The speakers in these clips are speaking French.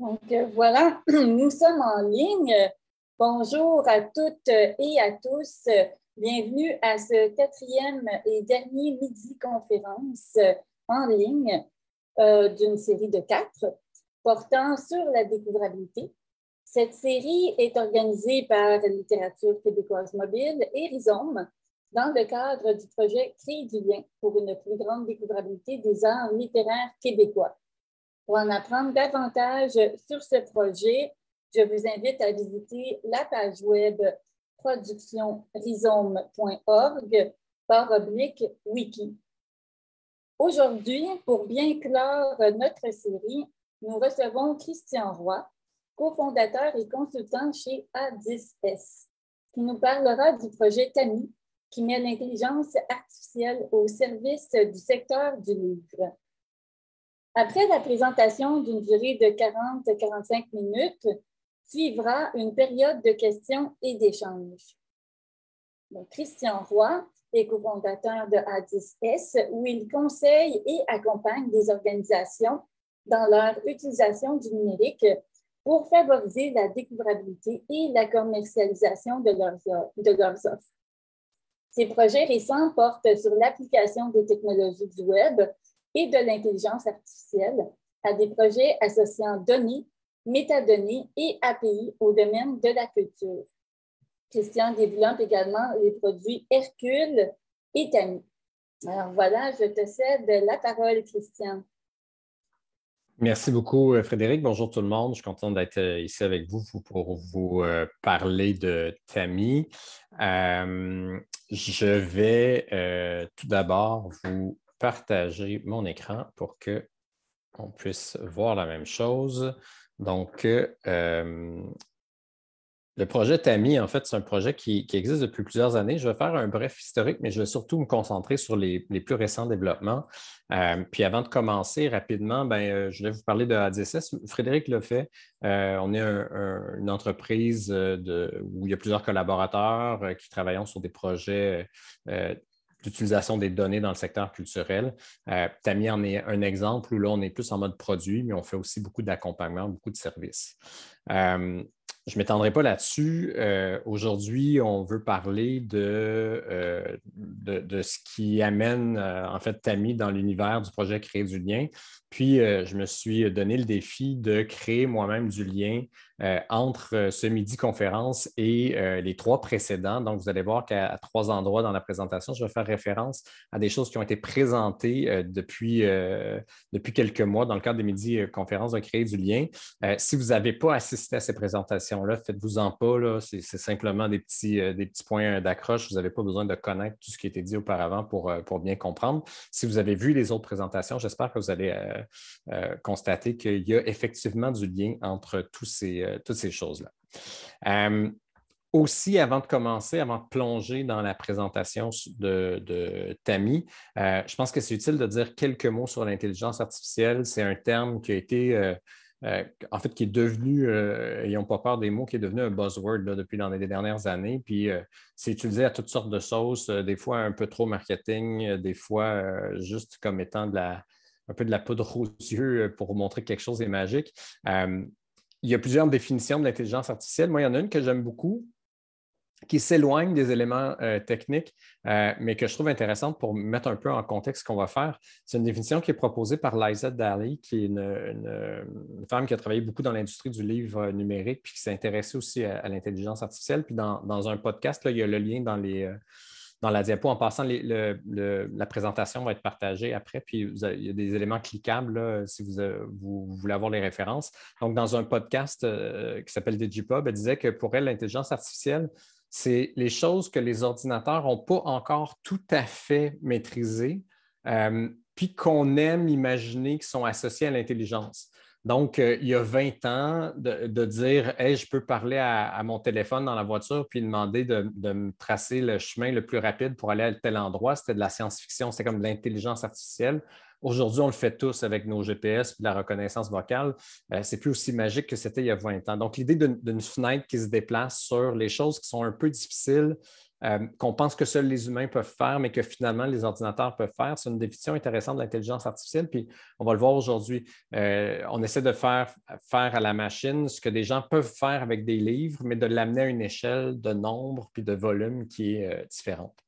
Donc euh, voilà, nous sommes en ligne. Bonjour à toutes et à tous. Bienvenue à ce quatrième et dernier midi conférence en ligne euh, d'une série de quatre portant sur la découvrabilité. Cette série est organisée par Littérature québécoise mobile et Rhizome dans le cadre du projet Créer du lien pour une plus grande découvrabilité des arts littéraires québécois. Pour en apprendre davantage sur ce projet, je vous invite à visiter la page web productionrhizome.org par oblique wiki. Aujourd'hui, pour bien clore notre série, nous recevons Christian Roy, cofondateur et consultant chez A10S, qui nous parlera du projet TAMI, qui met l'intelligence artificielle au service du secteur du livre. Après la présentation d'une durée de 40-45 minutes, suivra une période de questions et d'échanges. Christian Roy est cofondateur de a s où il conseille et accompagne des organisations dans leur utilisation du numérique pour favoriser la découvrabilité et la commercialisation de leurs, de offres. Ses projets récents portent sur l'application des technologies du Web et de l'intelligence artificielle à des projets associant données, métadonnées et API au domaine de la culture. Christian développe également les produits Hercule et TAMI. Alors voilà, je te cède la parole, Christian. Merci beaucoup, euh, Frédéric. Bonjour tout le monde. Je suis content d'être euh, ici avec vous pour vous euh, parler de TAMI. je vais tout d'abord vous partager mon écran pour que on puisse voir la même chose. Donc, euh, le projet TAMI, en fait, c'est un projet qui, existe depuis plusieurs années. Je vais faire un bref historique, mais je vais surtout me concentrer sur les, plus récents développements. Euh, puis avant de commencer rapidement, ben, euh, je vais vous parler de ADSS. Frédéric le fait. on est une entreprise de, où il y a plusieurs collaborateurs qui travaillent sur des projets l'utilisation des données dans le secteur culturel. Euh, en est un exemple où là, on est plus en mode produit, mais on fait aussi beaucoup d'accompagnement, beaucoup de services. Euh, je ne m'étendrai pas là-dessus. Euh, aujourd'hui, on veut parler de, euh, de, ce qui amène en fait Tammy dans l'univers du projet Créer du lien. Puis, euh, je me suis donné le défi de créer moi-même du lien euh, entre euh, ce midi conférence et les trois précédents. Donc, vous allez voir qu'à trois endroits dans la présentation, je vais faire référence à des choses qui ont été présentées depuis, depuis quelques mois dans le cadre des midi conférences de créer du lien. si vous n'avez pas assisté à ces présentations-là, faites-vous-en pas. C'est simplement des petits, des petits points d'accroche. Vous n'avez pas besoin de connaître tout ce qui a été dit auparavant pour, pour bien comprendre. Si vous avez vu les autres présentations, j'espère que vous allez euh, euh, constater qu'il y a effectivement du lien entre tous ces, euh, toutes ces choses-là. aussi, avant de commencer, avant de plonger dans la présentation de, Tammy, je pense que c'est utile de dire quelques mots sur l'intelligence artificielle. C'est un terme qui a été en fait, qui est devenu, n'ayons pas peur des mots, qui est devenu un buzzword depuis les dernières années. Puis c'est utilisé à toutes sortes de choses. des fois un peu trop marketing, des fois juste comme étant de la, un peu de la poudre aux yeux euh, pour montrer que quelque chose est magique. Euh, il y a plusieurs définitions de l'intelligence artificielle. Moi, il y en a une que j'aime beaucoup, qui s'éloigne des éléments euh, techniques, mais que je trouve intéressante pour mettre un peu en contexte ce qu'on va faire. C'est une définition qui est proposée par Liza Daly, qui est une, femme qui a travaillé beaucoup dans l'industrie du livre numérique, puis qui s'est intéressée aussi à, l'intelligence artificielle. Puis dans, un podcast, là, il y a le lien dans les dans la diapo. En passant, la présentation va être partagée après, puis il y a des éléments cliquables si euh, vous, voulez avoir les références. Donc, dans un podcast euh, qui s'appelle DigiPub, elle disait que pour elle, l'intelligence artificielle, c'est les choses que les ordinateurs n'ont pas encore tout à fait maîtrisées, euh, puis qu'on aime imaginer qui sont associées à l'intelligence. Donc, euh, il y a 20 ans, de, dire Hey, je peux parler à, mon téléphone dans la voiture puis demander de, me tracer le chemin le plus rapide pour aller à tel endroit, c'était de la science-fiction, c'était comme de l'intelligence artificielle. Aujourd'hui, on le fait tous avec nos GPS et la reconnaissance vocale. Euh, c'est plus aussi magique que c'était il y a 20 ans. Donc, l'idée d'une fenêtre qui se déplace sur les choses qui sont un peu difficiles, euh, qu'on pense que seuls les humains peuvent faire, mais que finalement les ordinateurs peuvent faire. C'est une définition intéressante de l'intelligence artificielle, puis on va le voir aujourd'hui. Euh, on essaie de faire faire à la machine ce que des gens peuvent faire avec des livres, mais de l'amener à une échelle de nombre puis de volume qui est euh, différente.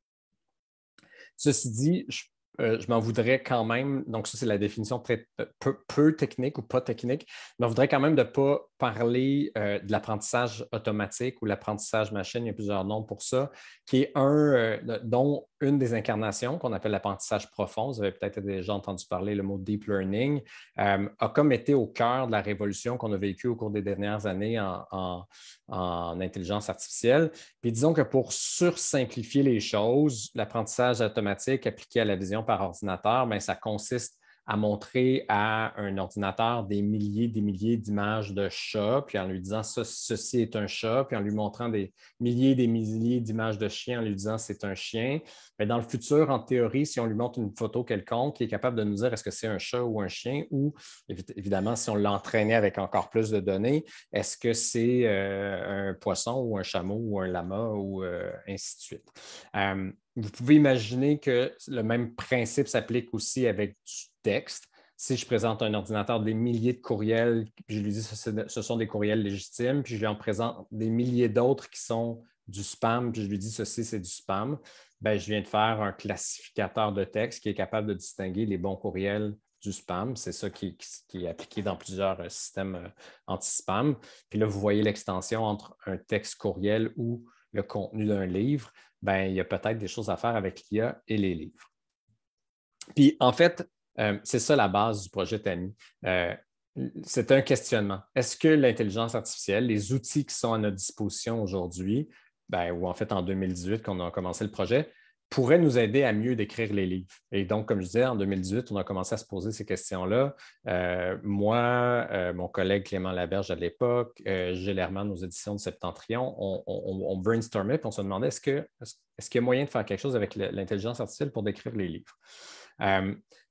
Ceci dit, je euh, je m'en voudrais quand même, donc ça c'est la définition très euh, peu, technique ou pas technique, je m'en voudrais quand même de ne pas parler euh, de l'apprentissage automatique ou l'apprentissage machine, il y a plusieurs noms pour ça, qui est un dont une des incarnations qu'on appelle l'apprentissage profond, vous avez peut-être déjà entendu parler le mot deep learning, euh, a comme été au cœur de la révolution qu'on a vécue au cours des dernières années en, intelligence artificielle. Puis disons que pour sursimplifier les choses, l'apprentissage automatique appliqué à la vision par ordinateur, bien, ça consiste à montrer à un ordinateur des milliers, des milliers d'images de chats, puis en lui disant ceci est un chat, puis en lui montrant des milliers, des milliers d'images de chiens, en lui disant c'est un chien. Mais dans le futur, en théorie, si on lui montre une photo quelconque, il est capable de nous dire est-ce que c'est un chat ou un chien, ou évidemment, si on l'entraînait avec encore plus de données, est-ce que c'est euh, un poisson ou un chameau ou un lama ou euh, ainsi de suite. Euh, vous pouvez imaginer que le même principe s'applique aussi avec du texte. Si je présente un ordinateur des milliers de courriels, je lui dis ce, ce sont des courriels légitimes, puis je lui en présente des milliers d'autres qui sont du spam, puis je lui dis ceci, c'est du spam, ben, je viens de faire un classificateur de texte qui est capable de distinguer les bons courriels du spam. C'est ça qui, est appliqué dans plusieurs euh, systèmes euh, anti-spam. Puis là, vous voyez l'extension entre un texte courriel ou le contenu d'un livre. Ben, il y a peut-être des choses à faire avec l'IA et les livres. Puis en fait, euh, c'est ça la base du projet TAMI. Euh, c'est un questionnement. Est-ce que l'intelligence artificielle, les outils qui sont à notre disposition aujourd'hui, ben, ou en fait en 2018 on a commencé le projet, pourraient nous aider à mieux décrire les livres. Et donc, comme je disais, en 2018, on a commencé à se poser ces questions-là. Euh, moi, mon collègue Clément Laberge à l'époque, Gilles aux éditions de Septentrion, on, brainstormait et on se demandait est-ce, que, est-ce qu'il y a moyen de faire quelque chose avec l'intelligence artificielle pour décrire les livres?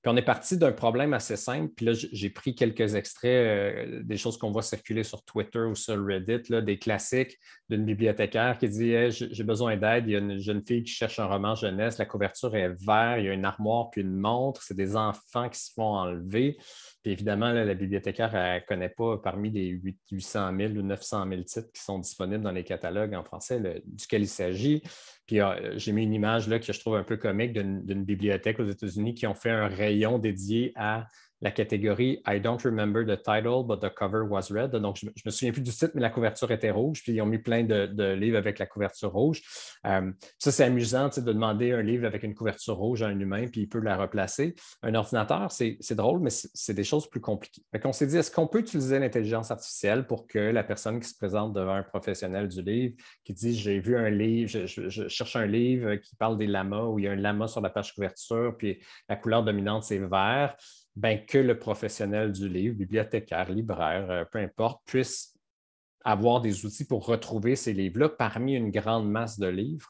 Puis on est parti d'un problème assez simple. Puis là, j'ai pris quelques extraits euh, des choses qu'on voit circuler sur Twitter ou sur Reddit, des classiques d'une bibliothécaire qui dit J'ai besoin d'aide. Il y a une jeune fille qui cherche un roman jeunesse. La couverture est verte, Il y a une armoire puis une montre. C'est des enfants qui se font enlever. Puis évidemment, la bibliothécaire, elle ne connaît pas parmi les 800 000 ou 900 000 titres qui sont disponibles dans les catalogues en français duquel il s'agit. Puis euh, j'ai mis une image là, que je trouve un peu comique d'une bibliothèque aux États-Unis qui ont fait un rayon dédié à la catégorie I don't remember the title, but the cover was red. Donc, je, ne me souviens plus du titre, mais la couverture était rouge. Puis, ils ont mis plein de, livres avec la couverture rouge. Euh, ça, c'est amusant de demander un livre avec une couverture rouge à un humain, puis il peut la replacer. Un ordinateur, c'est drôle, mais c'est des choses plus compliquées. Fait on s'est dit, est-ce qu'on peut utiliser l'intelligence artificielle pour que la personne qui se présente devant un professionnel du livre, qui dit J'ai vu un livre, je, cherche un livre qui parle des lamas, où il y a un lama sur la page couverture, puis la couleur dominante, c'est vert. Ben, que le professionnel du livre, bibliothécaire, libraire, euh, peu importe, puisse avoir des outils pour retrouver ces livres-là parmi une grande masse de livres.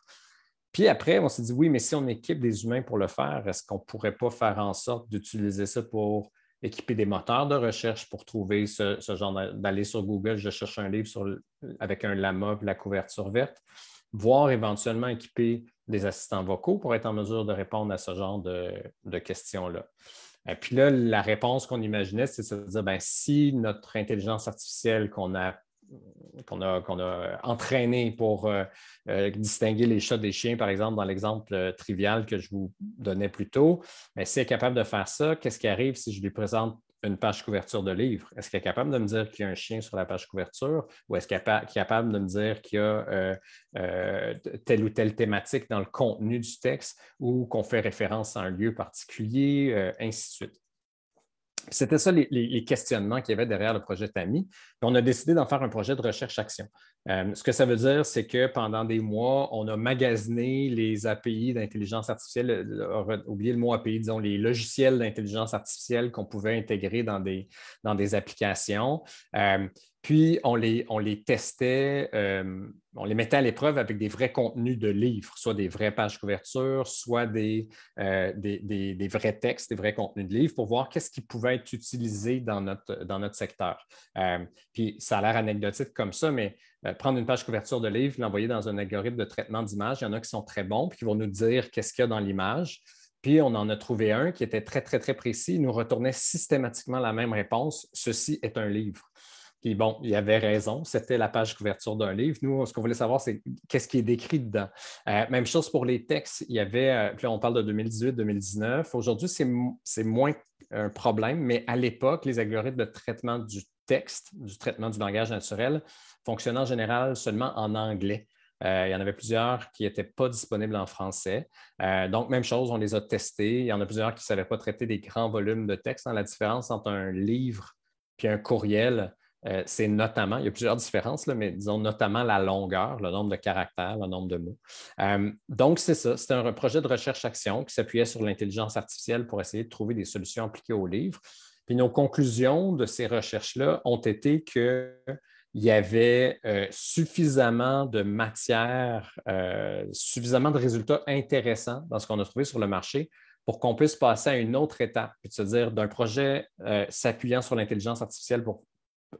Puis après, on s'est dit, oui, mais si on équipe des humains pour le faire, est-ce qu'on ne pourrait pas faire en sorte d'utiliser ça pour équiper des moteurs de recherche pour trouver ce, genre d'aller sur Google, je cherche un livre avec un lama, la couverture verte, voire éventuellement équiper des assistants vocaux pour être en mesure de répondre à ce genre de questions-là. Euh, puis là, la réponse qu'on imaginait, c'est de se dire, ben, si notre intelligence artificielle qu'on a qu'on a, a, entraîné pour euh, euh, distinguer les chats des chiens, par exemple, dans l'exemple trivial que je vous donnais plus tôt, ben, si elle est capable de faire ça, qu'est-ce qui arrive si je lui présente une page couverture de livre? Est-ce qu'elle est capable de me dire qu'il y a un chien sur la page couverture ou est-ce qu'elle est capable de me dire qu'il y a euh, euh, telle ou telle thématique dans le contenu du texte ou qu'on fait référence à un lieu particulier, euh, ainsi de suite? C'était ça les, questionnements qu'il y avait derrière le projet TAMI. on a décidé d'en faire un projet de recherche-action. Euh, ce que ça veut dire, c'est que pendant des mois, on a magasiné les API d'intelligence artificielle, oubliez le mot API, disons les logiciels d'intelligence artificielle qu'on pouvait intégrer dans des, dans des applications. Euh, puis, on les, on les testait, euh, on les mettait à l'épreuve avec des vrais contenus de livres, soit des vraies pages couverture, soit euh, des, des, vrais textes, des vrais contenus de livres, pour voir qu'est-ce qui pouvait être utilisé dans notre, dans notre secteur. Euh, puis, ça a l'air anecdotique comme ça, mais prendre une page couverture de livre, l'envoyer dans un algorithme de traitement d'image, il y en a qui sont très bons, puis qui vont nous dire qu'est-ce qu'il y a dans l'image. Puis on en a trouvé un qui était très, très, très précis. Il nous retournait systématiquement la même réponse. Ceci est un livre. Puis bon, il avait raison, c'était la page couverture d'un livre. Nous, ce qu'on voulait savoir, c'est qu'est-ce qui est décrit dedans. Euh, même chose pour les textes. Il y avait, euh, puis on parle de 2018-2019. Aujourd'hui, c'est moins un problème, mais à l'époque, les algorithmes de traitement du texte, du traitement du langage naturel, fonctionnaient en général seulement en anglais. Euh, il y en avait plusieurs qui n'étaient pas disponibles en français. donc, même chose, on les a testés. Il y en a plusieurs qui ne savaient pas traiter des grands volumes de texte. Hein. La différence entre un livre puis un courriel, euh, c'est notamment, il y a plusieurs différences, mais disons notamment la longueur, le nombre de caractères, le nombre de mots. Euh, donc, c'est ça, c'est un projet de recherche-action qui s'appuyait sur l'intelligence artificielle pour essayer de trouver des solutions appliquées au livre. Puis nos conclusions de ces recherches-là ont été que il y avait euh, suffisamment de matière, suffisamment de résultats intéressants dans ce qu'on a trouvé sur le marché pour qu'on puisse passer à une autre étape, puis de se dire d'un projet s'appuyant sur l'intelligence artificielle pour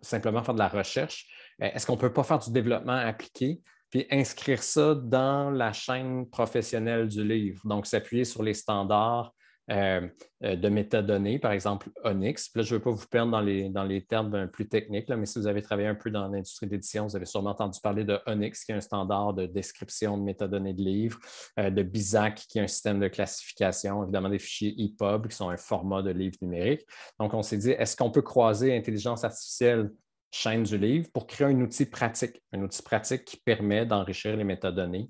simplement faire de la recherche. Euh, est-ce qu'on ne peut pas faire du développement appliqué? puis inscrire ça dans la chaîne professionnelle du livre. Donc, s'appuyer sur les standards euh, euh, de métadonnées, par exemple Onyx. là, je ne veux pas vous perdre dans les, termes plus techniques, mais si vous avez travaillé un peu dans l'industrie d'édition, vous avez sûrement entendu parler de Onyx, qui est un standard de description de métadonnées de livres, euh, de BISAC, qui est un système de classification, évidemment des fichiers EPUB, qui sont un format de livre numérique. Donc, on s'est dit, est-ce qu'on peut croiser intelligence artificielle chaîne du livre pour créer un outil pratique, un outil pratique qui permet d'enrichir les métadonnées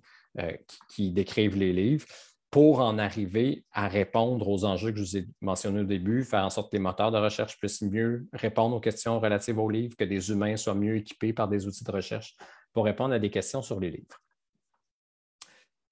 qui décrivent les livres pour en arriver à répondre aux enjeux que je vous ai mentionnés au début, faire en sorte que les moteurs de recherche puissent mieux répondre aux questions relatives aux livres, que des humains soient mieux équipés par des outils de recherche pour répondre à des questions sur les livres.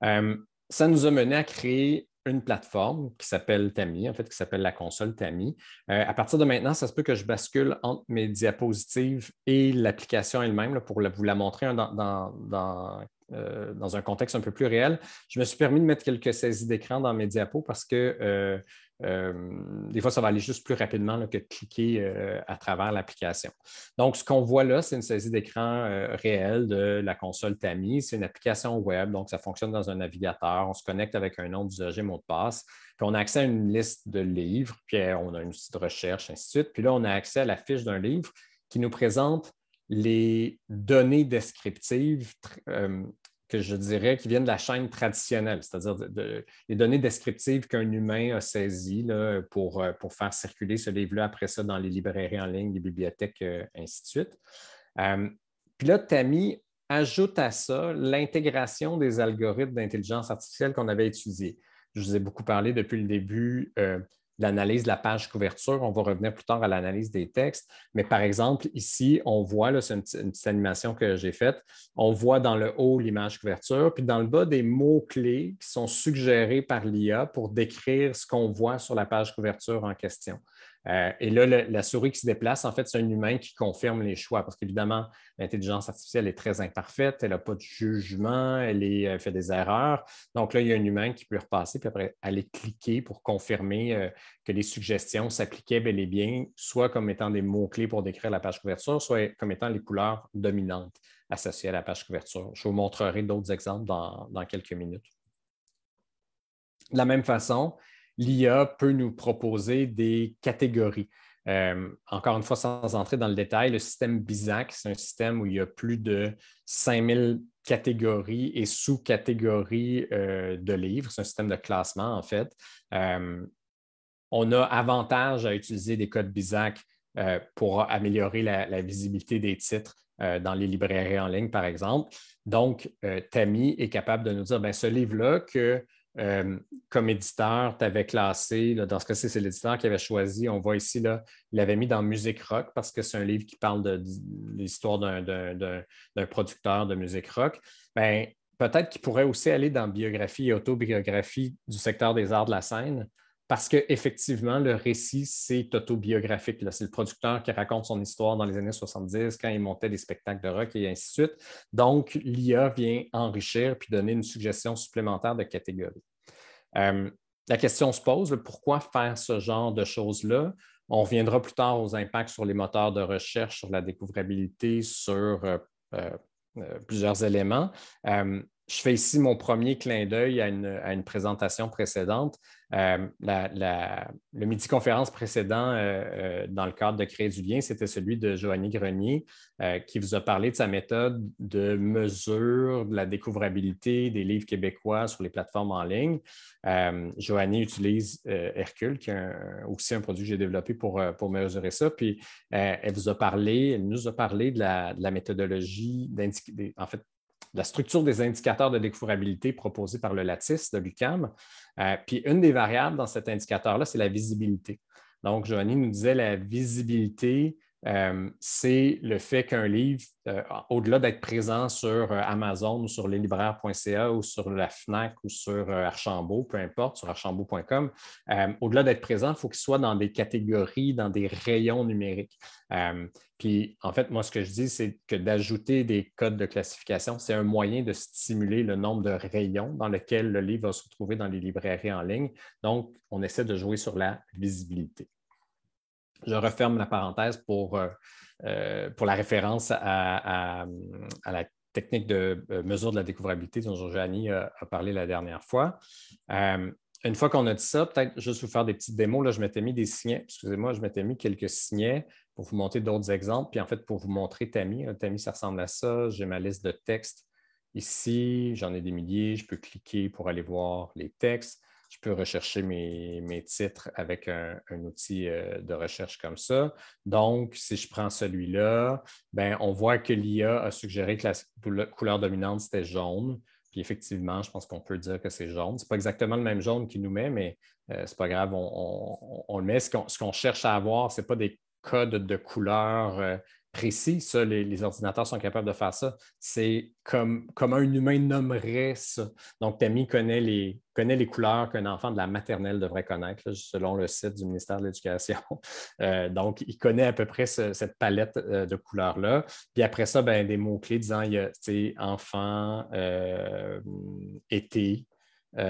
Euh, ça nous a mené à créer une plateforme qui s'appelle Tami, en fait, qui s'appelle la console Tami. Euh, à partir de maintenant, ça se peut que je bascule entre mes diapositives et l'application elle-même pour vous la montrer dans, dans euh, dans un contexte un peu plus réel, je me suis permis de mettre quelques saisies d'écran dans mes diapos parce que euh, euh, des fois, ça va aller juste plus rapidement que de cliquer à travers l'application. Donc, ce qu'on voit là, c'est une saisie d'écran réelle de la console Tami. C'est une application web, donc ça fonctionne dans un navigateur. On se connecte avec un nom d'usager, mot de passe, puis on a accès à une liste de livres, puis on a une de recherche, ainsi de suite. Puis là, on a accès à la fiche d'un livre qui nous présente les données descriptives euh, que je dirais qui viennent de la chaîne traditionnelle, c'est-à-dire les données descriptives qu'un humain a saisies pour, euh, pour faire circuler ce livre-là après ça dans les librairies en ligne, les bibliothèques, euh, ainsi de suite. puis là, Tammy ajoute à ça l'intégration des algorithmes d'intelligence artificielle qu'on avait étudiés. Je vous ai beaucoup parlé depuis le début l'analyse de la page couverture. On va revenir plus tard à l'analyse des textes. Mais par exemple, ici, on voit, c'est une, petite animation que j'ai faite, on voit dans le haut l'image couverture, puis dans le bas des mots-clés qui sont suggérés par l'IA pour décrire ce qu'on voit sur la page couverture en question. Euh, et là, la souris qui se déplace, en fait, c'est un humain qui confirme les choix parce qu'évidemment, l'intelligence artificielle est très imparfaite, elle n'a pas de jugement, elle, euh, fait des erreurs. Donc là, il y a un humain qui peut repasser puis après aller cliquer pour confirmer euh, que les suggestions s'appliquaient bel et bien, soit comme étant des mots-clés pour décrire la page couverture, soit comme étant les couleurs dominantes associées à la page couverture. Je vous montrerai d'autres exemples dans quelques minutes. De la même façon, l'IA peut nous proposer des catégories. Euh, encore une fois, sans entrer dans le détail, le système BISAC, c'est un système où il y a plus de 5000 catégories et sous-catégories euh, de livres. C'est un système de classement, en fait. Euh, on a avantage à utiliser des codes BISAC pour améliorer la, la, visibilité des titres dans les librairies en ligne, par exemple. Donc, Tammy est capable de nous dire, ben, ce livre-là que euh, comme éditeur, tu avais classé, dans ce cas-ci, c'est l'éditeur qui avait choisi, on voit ici, là, il l'avait mis dans musique rock parce que c'est un livre qui parle de, l'histoire d'un producteur de musique rock. Ben, peut-être qu'il pourrait aussi aller dans biographie et autobiographie du secteur des arts de la scène parce qu'effectivement, le récit, c'est autobiographique. C'est le producteur qui raconte son histoire dans les années 70, quand il montait des spectacles de rock et ainsi de suite. Donc, l'IA vient enrichir puis donner une suggestion supplémentaire de catégorie. Euh, la question se pose, pourquoi faire ce genre de choses-là? On reviendra plus tard aux impacts sur les moteurs de recherche, sur la découvrabilité, sur euh, euh, plusieurs éléments je fais ici mon premier clin d'œil à, une, présentation précédente. Euh, la, le midi-conférence précédent euh, euh, dans le cadre de Créer du lien, c'était celui de Joanie Grenier qui vous a parlé de sa méthode de mesure de la découvrabilité des livres québécois sur les plateformes en ligne. Joanie utilise Hercule, qui est aussi un produit que j'ai développé pour, pour mesurer ça. Puis elle vous a parlé, nous a parlé de la, de la méthodologie, en fait, la structure des indicateurs de découvrabilité proposés par le Lattice de l'UCAM. Euh, puis une des variables dans cet indicateur-là, c'est la visibilité. Donc, Joanie nous disait la visibilité euh, c'est le fait qu'un livre, euh, au-delà d'être présent sur euh, Amazon ou sur leslibraires.ca ou sur la FNAC ou sur Archambault, peu importe, sur archambault.com, au-delà d'être présent, il faut qu'il soit dans des catégories, dans des rayons numériques. puis, en fait, moi, ce que je dis, c'est que d'ajouter des codes de classification, c'est un moyen de stimuler le nombre de rayons dans lesquels le livre va se retrouver dans les librairies en ligne. Donc, on essaie de jouer sur la visibilité. Je referme la parenthèse pour, euh, euh, la référence à, la technique de euh, mesure de la découvrabilité dont Jean-Jeannie a, parlé la dernière fois. une fois qu'on a dit ça, peut-être juste vous faire des petites démos, là, je m'étais mis des signets, excusez-moi, je m'étais mis quelques signets pour vous montrer d'autres exemples, puis en fait pour vous montrer Tammy. Hein, Tammy, ça ressemble à ça, j'ai ma liste de textes ici, j'en ai des milliers, je peux cliquer pour aller voir les textes. Je peux rechercher mes, titres avec un, outil euh, de recherche comme ça. Donc, si je prends celui-là, ben, on voit que l'IA a suggéré que la couleur dominante, c'était jaune. Puis effectivement, je pense qu'on peut dire que c'est jaune. Ce n'est pas exactement le même jaune qu'il nous met, mais euh, ce n'est pas grave, on, le met. Ce qu'on, cherche à avoir, ce n'est pas des codes de couleurs euh, précis, ça, les, ordinateurs sont capables de faire ça. C'est comme, comme un humain nommerait ça. Donc, Tammy connaît les, connaît les couleurs qu'un enfant de la maternelle devrait connaître, selon le site du ministère de l'Éducation. Euh, donc, il connaît à peu près cette palette euh, de couleurs-là. Puis après ça, ben, des mots-clés disant, il y a enfant, euh, été,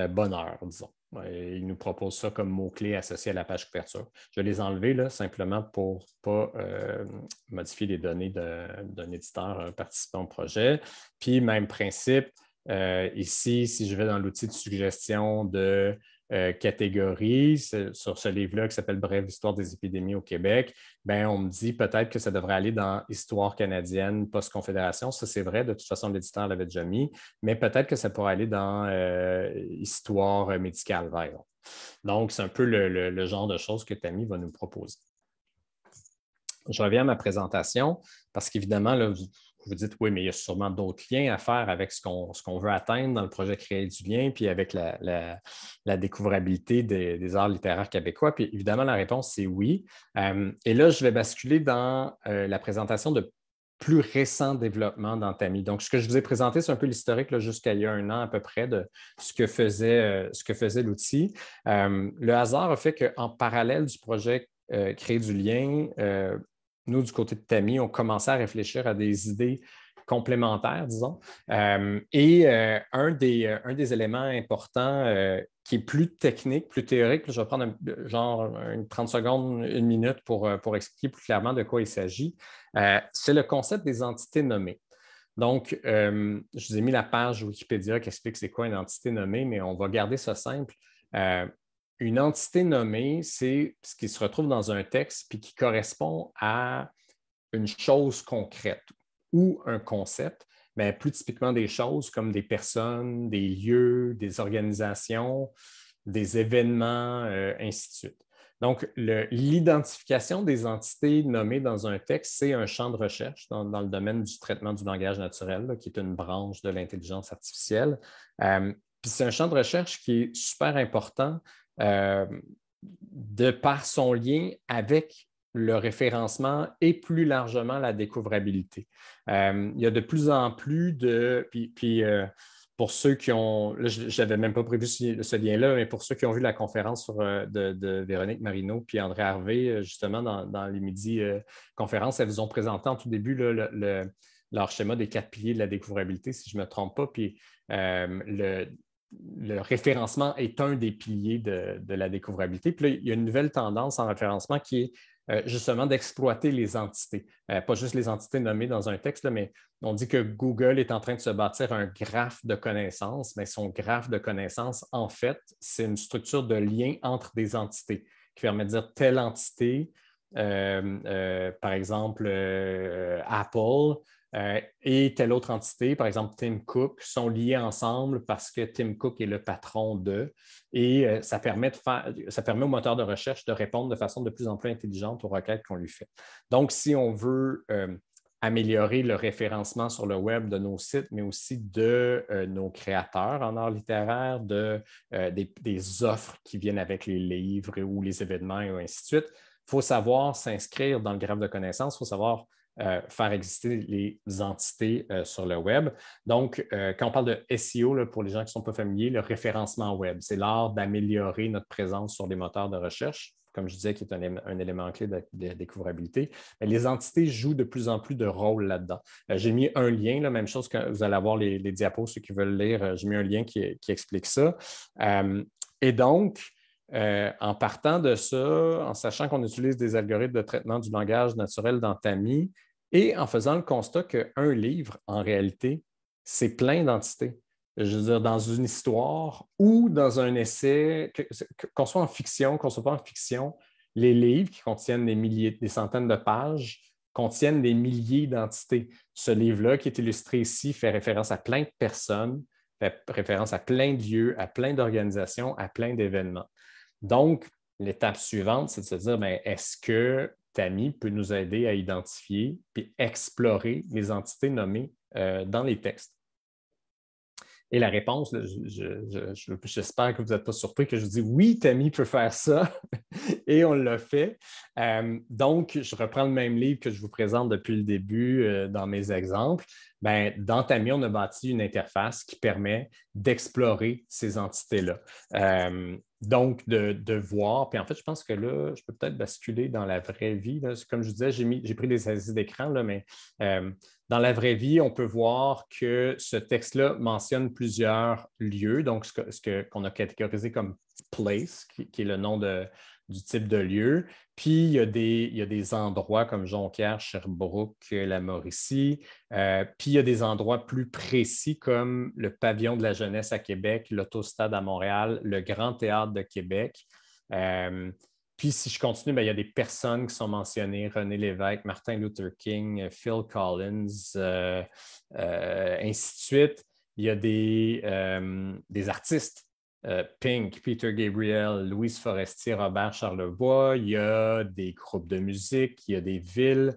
bonheur, disons il nous propose ça comme mot-clé associé à la page couverture. Je vais les enlever là, simplement pour ne pas euh, modifier les données d'un éditeur participant au projet. Puis, même principe, euh, ici, si je vais dans l'outil de suggestion de euh, catégorie, catégories sur ce livre-là qui s'appelle Brève histoire des épidémies au Québec, ben, on me dit peut-être que ça devrait aller dans Histoire canadienne post-confédération. Ça, c'est vrai. De toute façon, l'éditeur l'avait déjà mis. Mais peut-être que ça pourrait aller dans euh, Histoire médicale vert. Donc, c'est un peu le, genre de choses que Tammy va nous proposer je reviens à ma présentation parce qu'évidemment, vous dites, oui, mais il y a sûrement d'autres liens à faire avec ce qu'on veut atteindre dans le projet Créer du lien, puis avec la, la, découvrabilité des, arts littéraires québécois. Puis évidemment, la réponse, c'est oui. Euh, et là, je vais basculer dans euh, la présentation de plus récents développements dans Tami. Donc, ce que je vous ai présenté, c'est un peu l'historique jusqu'à il y a un an à peu près de ce que faisait, euh, ce que faisait l'outil. le hasard a fait qu'en parallèle du projet Créer du lien, nous, du côté de Tammy, on commençait à réfléchir à des idées complémentaires, disons. Euh, et euh, un, des, euh, un des éléments importants qui est plus technique, plus théorique, je vais prendre genre une 30 secondes, une minute pour, pour expliquer plus clairement de quoi il s'agit, c'est le concept des entités nommées. Donc, je vous ai mis la page Wikipédia qui explique c'est quoi une entité nommée, mais on va garder ça simple une entité nommée, c'est ce qui se retrouve dans un texte puis qui correspond à une chose concrète ou un concept, mais plus typiquement des choses comme des personnes, des lieux, des organisations, des événements, instituts. Euh, ainsi de suite. Donc, l'identification des entités nommées dans un texte, c'est un champ de recherche dans, le domaine du traitement du langage naturel, qui est une branche de l'intelligence artificielle. Euh, puis c'est un champ de recherche qui est super important euh, de par son lien avec le référencement et plus largement la découvrabilité. Euh, il y a de plus en plus de. Puis, euh, pour ceux qui ont. Là, je n'avais même pas prévu ce, lien-là, mais pour ceux qui ont vu la conférence de, Véronique Marino puis André Harvé, justement, dans, les midi conférences, elles vous ont présenté en tout début le, leur schéma des quatre piliers de la découvrabilité, si je ne me trompe pas. Puis le, le référencement est un des piliers de, la découvrabilité. Puis là, il y a une nouvelle tendance en référencement qui est euh, justement d'exploiter les entités. Euh, pas juste les entités nommées dans un texte, mais on dit que Google est en train de se bâtir un graphe de connaissances, mais son graphe de connaissances, en fait, c'est une structure de lien entre des entités qui permet de dire telle entité, euh, par exemple Apple, euh, et telle autre entité, par exemple Tim Cook, sont liés ensemble parce que Tim Cook est le patron d'eux et euh, ça, permet de ça permet au moteur de recherche de répondre de façon de plus en plus intelligente aux requêtes qu'on lui fait. Donc, si on veut euh, améliorer le référencement sur le web de nos sites, mais aussi de nos créateurs en art littéraire, de, des, des, offres qui viennent avec les livres ou les événements et ainsi de suite. Il faut savoir s'inscrire dans le graphe de connaissances, il faut savoir euh, faire exister les entités euh, sur le web. Donc, euh, quand on parle de SEO, pour les gens qui ne sont pas familiers, le référencement web, c'est l'art d'améliorer notre présence sur les moteurs de recherche, comme je disais, qui est un, élément clé de, de, découvrabilité. les entités jouent de plus en plus de rôle là-dedans. j'ai mis un lien, la même chose que vous allez avoir les, diapos, ceux qui veulent lire, j'ai mis un lien qui, explique ça. et donc, en partant de ça, en sachant qu'on utilise des algorithmes de traitement du langage naturel dans TAMI, et en faisant le constat qu'un livre, en réalité, c'est plein d'entités. Je veux dire, dans une histoire ou dans un essai, qu'on soit en fiction, qu'on soit pas en fiction, les livres qui contiennent des milliers, des centaines de pages, contiennent des milliers d'entités. Ce livre-là, qui est illustré ici, fait référence à plein de personnes, fait référence à plein de lieux, à plein d'organisations, à plein d'événements. Donc, l'étape suivante, c'est de se dire, ben, est-ce que ami peut nous aider à identifier et explorer les entités nommées euh, dans les textes. Et la réponse, j'espère je, que vous n'êtes pas surpris que je vous dis oui, Tammy peut faire ça et on l'a fait. Euh, donc, je reprends le même livre que je vous présente depuis le début euh, dans mes exemples. Ben, dans Tammy, on a bâti une interface qui permet d'explorer ces entités-là. Euh, donc, de, voir. Puis en fait, je pense que là, je peux peut-être basculer dans la vraie vie. Comme je vous disais, j'ai pris des saisies d'écran, mais dans la vraie vie, on peut voir que ce texte-là mentionne plusieurs lieux, donc ce qu'on que, qu'on a catégorisé comme place, qui, est le nom du type de lieu. Puis il y a des, endroits comme Jonquière, Sherbrooke, la Mauricie. Euh, puis il y a des endroits plus précis comme le Pavillon de la jeunesse à Québec, l'Autostade à Montréal, le Grand Théâtre de Québec. Euh, puis si je continue, ben, il y a des personnes qui sont mentionnées, René Lévesque, Martin Luther King, euh, Phil Collins, euh, euh ainsi Il y a des, euh, artistes, Pink, Peter Gabriel, Louise Forestier, Robert Charlebois. Il y a des groupes de musique, il y a des villes,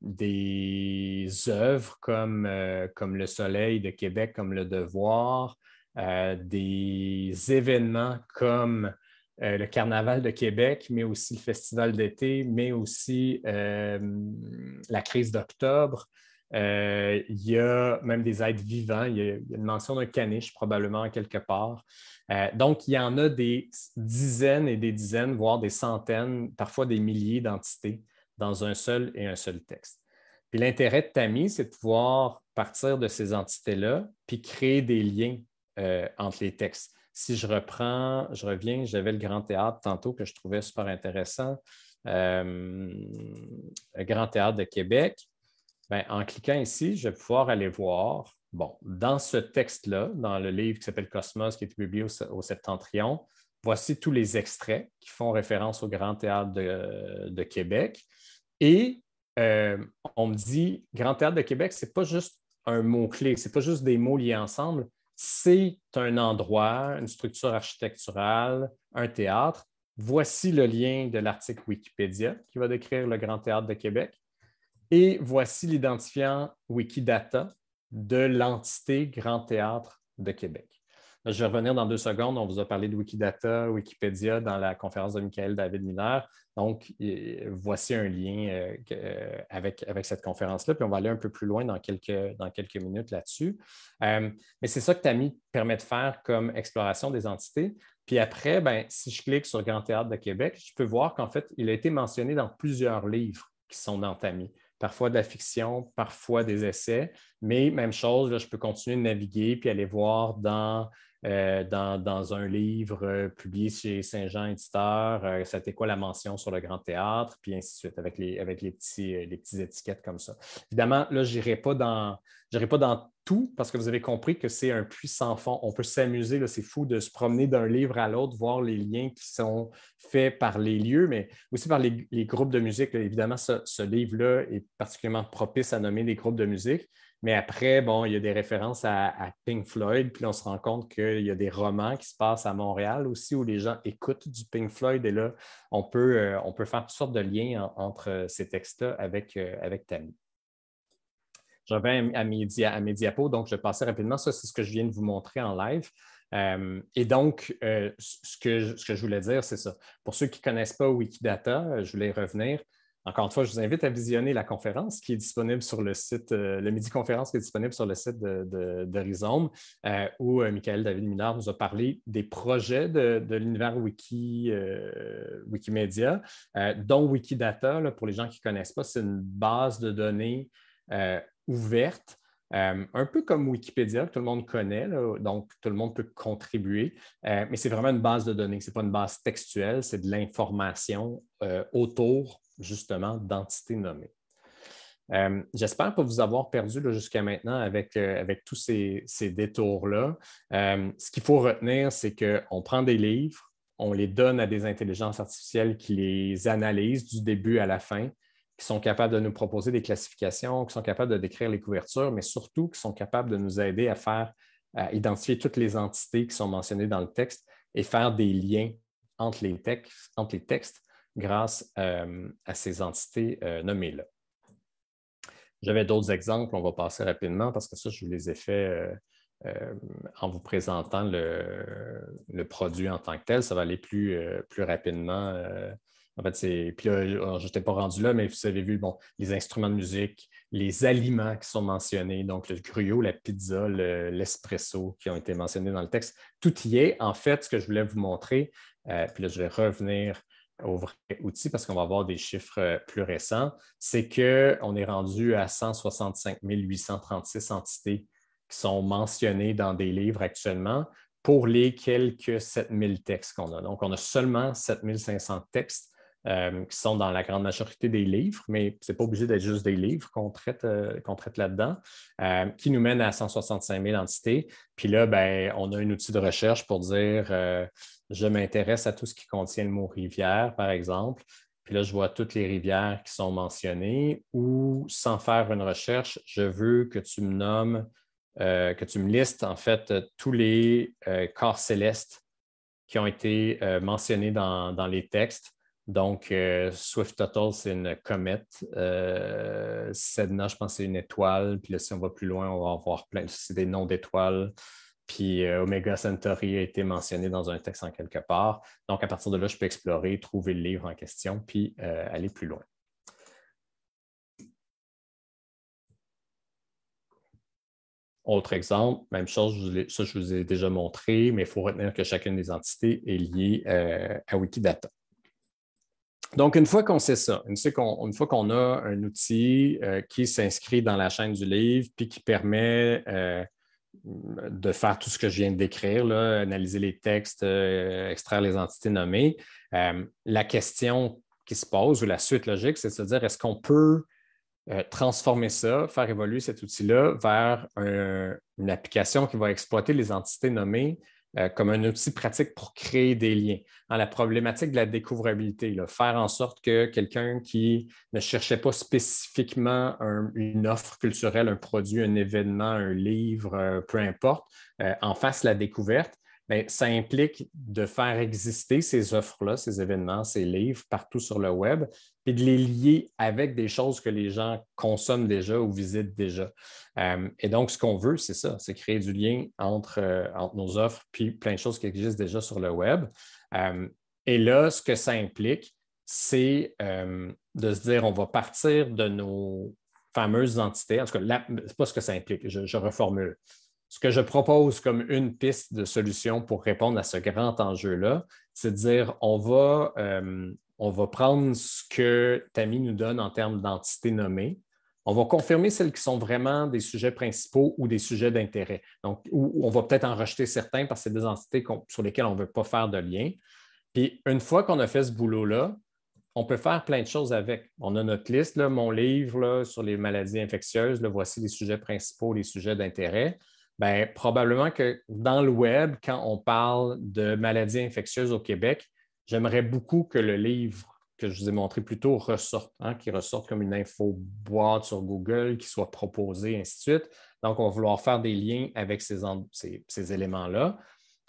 des œuvres comme, comme Le Soleil de Québec, comme Le Devoir, des événements comme euh, le Carnaval de Québec, mais aussi le Festival d'été, mais aussi euh, la crise d'octobre. Euh, il y a même des êtres vivants. Il y a, une mention d'un caniche probablement quelque part. donc, il y en a des dizaines et des dizaines, voire des centaines, parfois des milliers d'entités dans un seul et un seul texte. Puis l'intérêt de Tammy, c'est de pouvoir partir de ces entités-là, puis créer des liens entre les textes si je reprends, je reviens, j'avais le Grand Théâtre tantôt que je trouvais super intéressant, euh, le Grand Théâtre de Québec. Ben, en cliquant ici, je vais pouvoir aller voir, bon, dans ce texte-là, dans le livre qui s'appelle Cosmos, qui a été publié au, Septentrion, voici tous les extraits qui font référence au Grand Théâtre de, Québec. Et euh, on me dit Grand Théâtre de Québec, ce n'est pas juste un mot-clé, ce n'est pas juste des mots liés ensemble, c'est un endroit, une structure architecturale, un théâtre. Voici le lien de l'article Wikipédia qui va décrire le Grand Théâtre de Québec. Et voici l'identifiant Wikidata de l'entité Grand Théâtre de Québec. Je vais revenir dans deux secondes. On vous a parlé de Wikidata, Wikipédia dans la conférence de Michael David Miller. Donc, voici un lien euh, euh, avec, avec cette conférence-là. Puis on va aller un peu plus loin dans quelques, dans quelques minutes là-dessus. Euh, mais c'est ça que TAMI permet de faire comme exploration des entités. Puis après, ben, si je clique sur Grand Théâtre de Québec, je peux voir qu'en fait, il a été mentionné dans plusieurs livres qui sont dans TAMI. parfois de la fiction, parfois des essais. Mais même chose, je peux continuer de naviguer puis aller voir dans euh, dans, un livre euh, publié chez Saint-Jean Éditeur, euh, c'était quoi la mention sur le grand théâtre, puis ainsi de suite, avec les, petits, petites étiquettes comme ça. Évidemment, là, je n'irai pas, dans, tout parce que vous avez compris que c'est un puits sans fond. On peut s'amuser, c'est fou de se promener d'un livre à l'autre, voir les liens qui sont faits par les lieux, mais aussi par les, groupes de musique. évidemment, ce, ce livre-là est particulièrement propice à nommer des groupes de musique. Mais après, bon, il y a des références à, Pink Floyd, puis on se rend compte qu'il y a des romans qui se passent à Montréal aussi où les gens écoutent du Pink Floyd. Et là, on peut, euh, faire toutes sortes de liens entre ces textes-là avec, euh, avec Tammy. Je reviens à, mes, diapos, donc je vais passer rapidement. Ça, c'est ce que je viens de vous montrer en live. Euh, et donc, ce que, je, voulais dire, c'est ça. Pour ceux qui ne connaissent pas Wikidata, je voulais revenir. Encore une fois, je vous invite à visionner la conférence qui est disponible sur le site, euh, le midi-conférence qui est disponible sur le site de, euh, où euh, Michael David Minard nous a parlé des projets de, l'univers Wiki, Wikimedia, dont Wikidata, pour les gens qui ne connaissent pas, c'est une base de données ouverte euh, un peu comme Wikipédia, que tout le monde connaît, donc tout le monde peut contribuer, euh, mais c'est vraiment une base de données, ce n'est pas une base textuelle, c'est de l'information euh, autour justement d'entités nommées. Euh, J'espère pas vous avoir perdu jusqu'à maintenant avec, avec tous ces, détours-là. ce qu'il faut retenir, c'est qu'on prend des livres, on les donne à des intelligences artificielles qui les analysent du début à la fin, qui sont capables de nous proposer des classifications, qui sont capables de décrire les couvertures, mais surtout qui sont capables de nous aider à faire, identifier toutes les entités qui sont mentionnées dans le texte et faire des liens entre les, textes, entre les textes grâce euh, à ces entités euh, nommées-là. J'avais d'autres exemples, on va passer rapidement parce que ça, je vous les ai faits euh, en vous présentant le, produit en tant que tel. Ça va aller plus rapidement en fait, c'est. Puis là, euh, je n'étais pas rendu là, mais vous avez vu, bon, les instruments de musique, les aliments qui sont mentionnés, donc le gruyot, la pizza, l'espresso qui ont été mentionnés dans le texte, tout y est. En fait, ce que je voulais vous montrer, euh, puis là, je vais revenir au vrai outil parce qu'on va avoir des chiffres euh, plus récents, c'est qu'on est rendu à 165 836 entités qui sont mentionnées dans des livres actuellement pour les quelques 7000 textes qu'on a. Donc, on a seulement 7500 textes euh, qui sont dans la grande majorité des livres, mais ce n'est pas obligé d'être juste des livres qu'on traite, euh, là-dedans, euh, qui nous mène à 165 000 entités. Puis là, ben, on a un outil de recherche pour dire je m'intéresse à tout ce qui contient le mot rivière, par exemple. Puis là, je vois toutes les rivières qui sont mentionnées ou sans faire une recherche, je veux que tu me nommes, que tu me listes en fait tous les corps célestes qui ont été mentionnés dans les textes donc, euh, Swift Total, c'est une comète. Euh, Sedna, je pense, c'est une étoile. Puis là, si on va plus loin, on va en voir plein. C'est des noms d'étoiles. Puis euh, Omega Centauri a été mentionné dans un texte en quelque part. Donc, à partir de là, je peux explorer, trouver le livre en question, puis aller plus loin. Autre exemple, même chose, ça je vous ai déjà montré, mais il faut retenir que chacune des entités est liée à Wikidata. Donc, une fois qu'on sait ça, une fois qu'on, a un outil euh, qui s'inscrit dans la chaîne du livre, puis qui permet euh, de faire tout ce que je viens de décrire, analyser les textes, euh, extraire les entités nommées, la question qui se pose ou la suite logique, c'est de se dire est-ce qu'on peut transformer ça, faire évoluer cet outil-là vers une application qui va exploiter les entités nommées euh, comme un outil pratique pour créer des liens. Dans la problématique de la découvrabilité, faire en sorte que quelqu'un qui ne cherchait pas spécifiquement une offre culturelle, un produit, un événement, un livre, euh, peu importe, euh, en fasse la découverte, ben, ça implique de faire exister ces offres-là, ces événements, ces livres partout sur le web, puis de les lier avec des choses que les gens consomment déjà ou visitent déjà. Euh, et donc, ce qu'on veut, c'est ça, c'est créer du lien euh, entre, nos offres puis plein de choses qui existent déjà sur le web. Euh, et là, ce que ça implique, c'est de se dire, on va partir de nos fameuses entités. En tout cas, c'est pas ce que ça implique, je, reformule. Ce que je propose comme une piste de solution pour répondre à ce grand enjeu-là, c'est de dire on va on va prendre ce que Tammy nous donne en termes d'entités nommées. On va confirmer celles qui sont vraiment des sujets principaux ou des sujets d'intérêt. Donc, on va peut-être en rejeter certains parce que c'est des entités sur lesquelles on ne veut pas faire de lien. Puis, une fois qu'on a fait ce boulot-là, on peut faire plein de choses avec. On a notre liste, mon livre sur les maladies infectieuses, Le voici les sujets principaux, les sujets d'intérêt. Bien, probablement que dans le web, quand on parle de maladies infectieuses au Québec, j'aimerais beaucoup que le livre que je vous ai montré plus tôt ressorte, hein, qui ressorte comme une info-boîte sur Google, qui soit proposé ainsi de suite. Donc, on va vouloir faire des liens avec ces, éléments-là.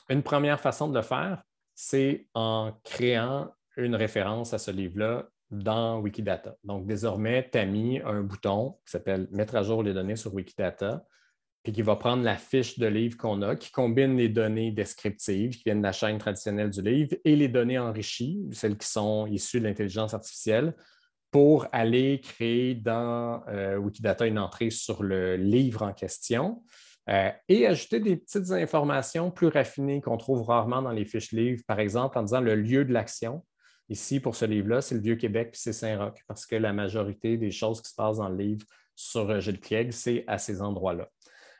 Une première façon de le faire, c'est en créant une référence à ce livre-là dans Wikidata. Donc, désormais, Tammy a un bouton qui s'appelle Mettre à jour les données sur Wikidata puis qui va prendre la fiche de livre qu'on a, qui combine les données descriptives qui viennent de la chaîne traditionnelle du livre et les données enrichies, celles qui sont issues de l'intelligence artificielle, pour aller créer dans euh, Wikidata une entrée sur le livre en question euh, et ajouter des petites informations plus raffinées qu'on trouve rarement dans les fiches livres, par exemple en disant le lieu de l'action. Ici, pour ce livre-là, c'est le Vieux-Québec puis c'est Saint-Roch, parce que la majorité des choses qui se passent dans le livre sur euh, Gilles Piègue, c'est à ces endroits-là.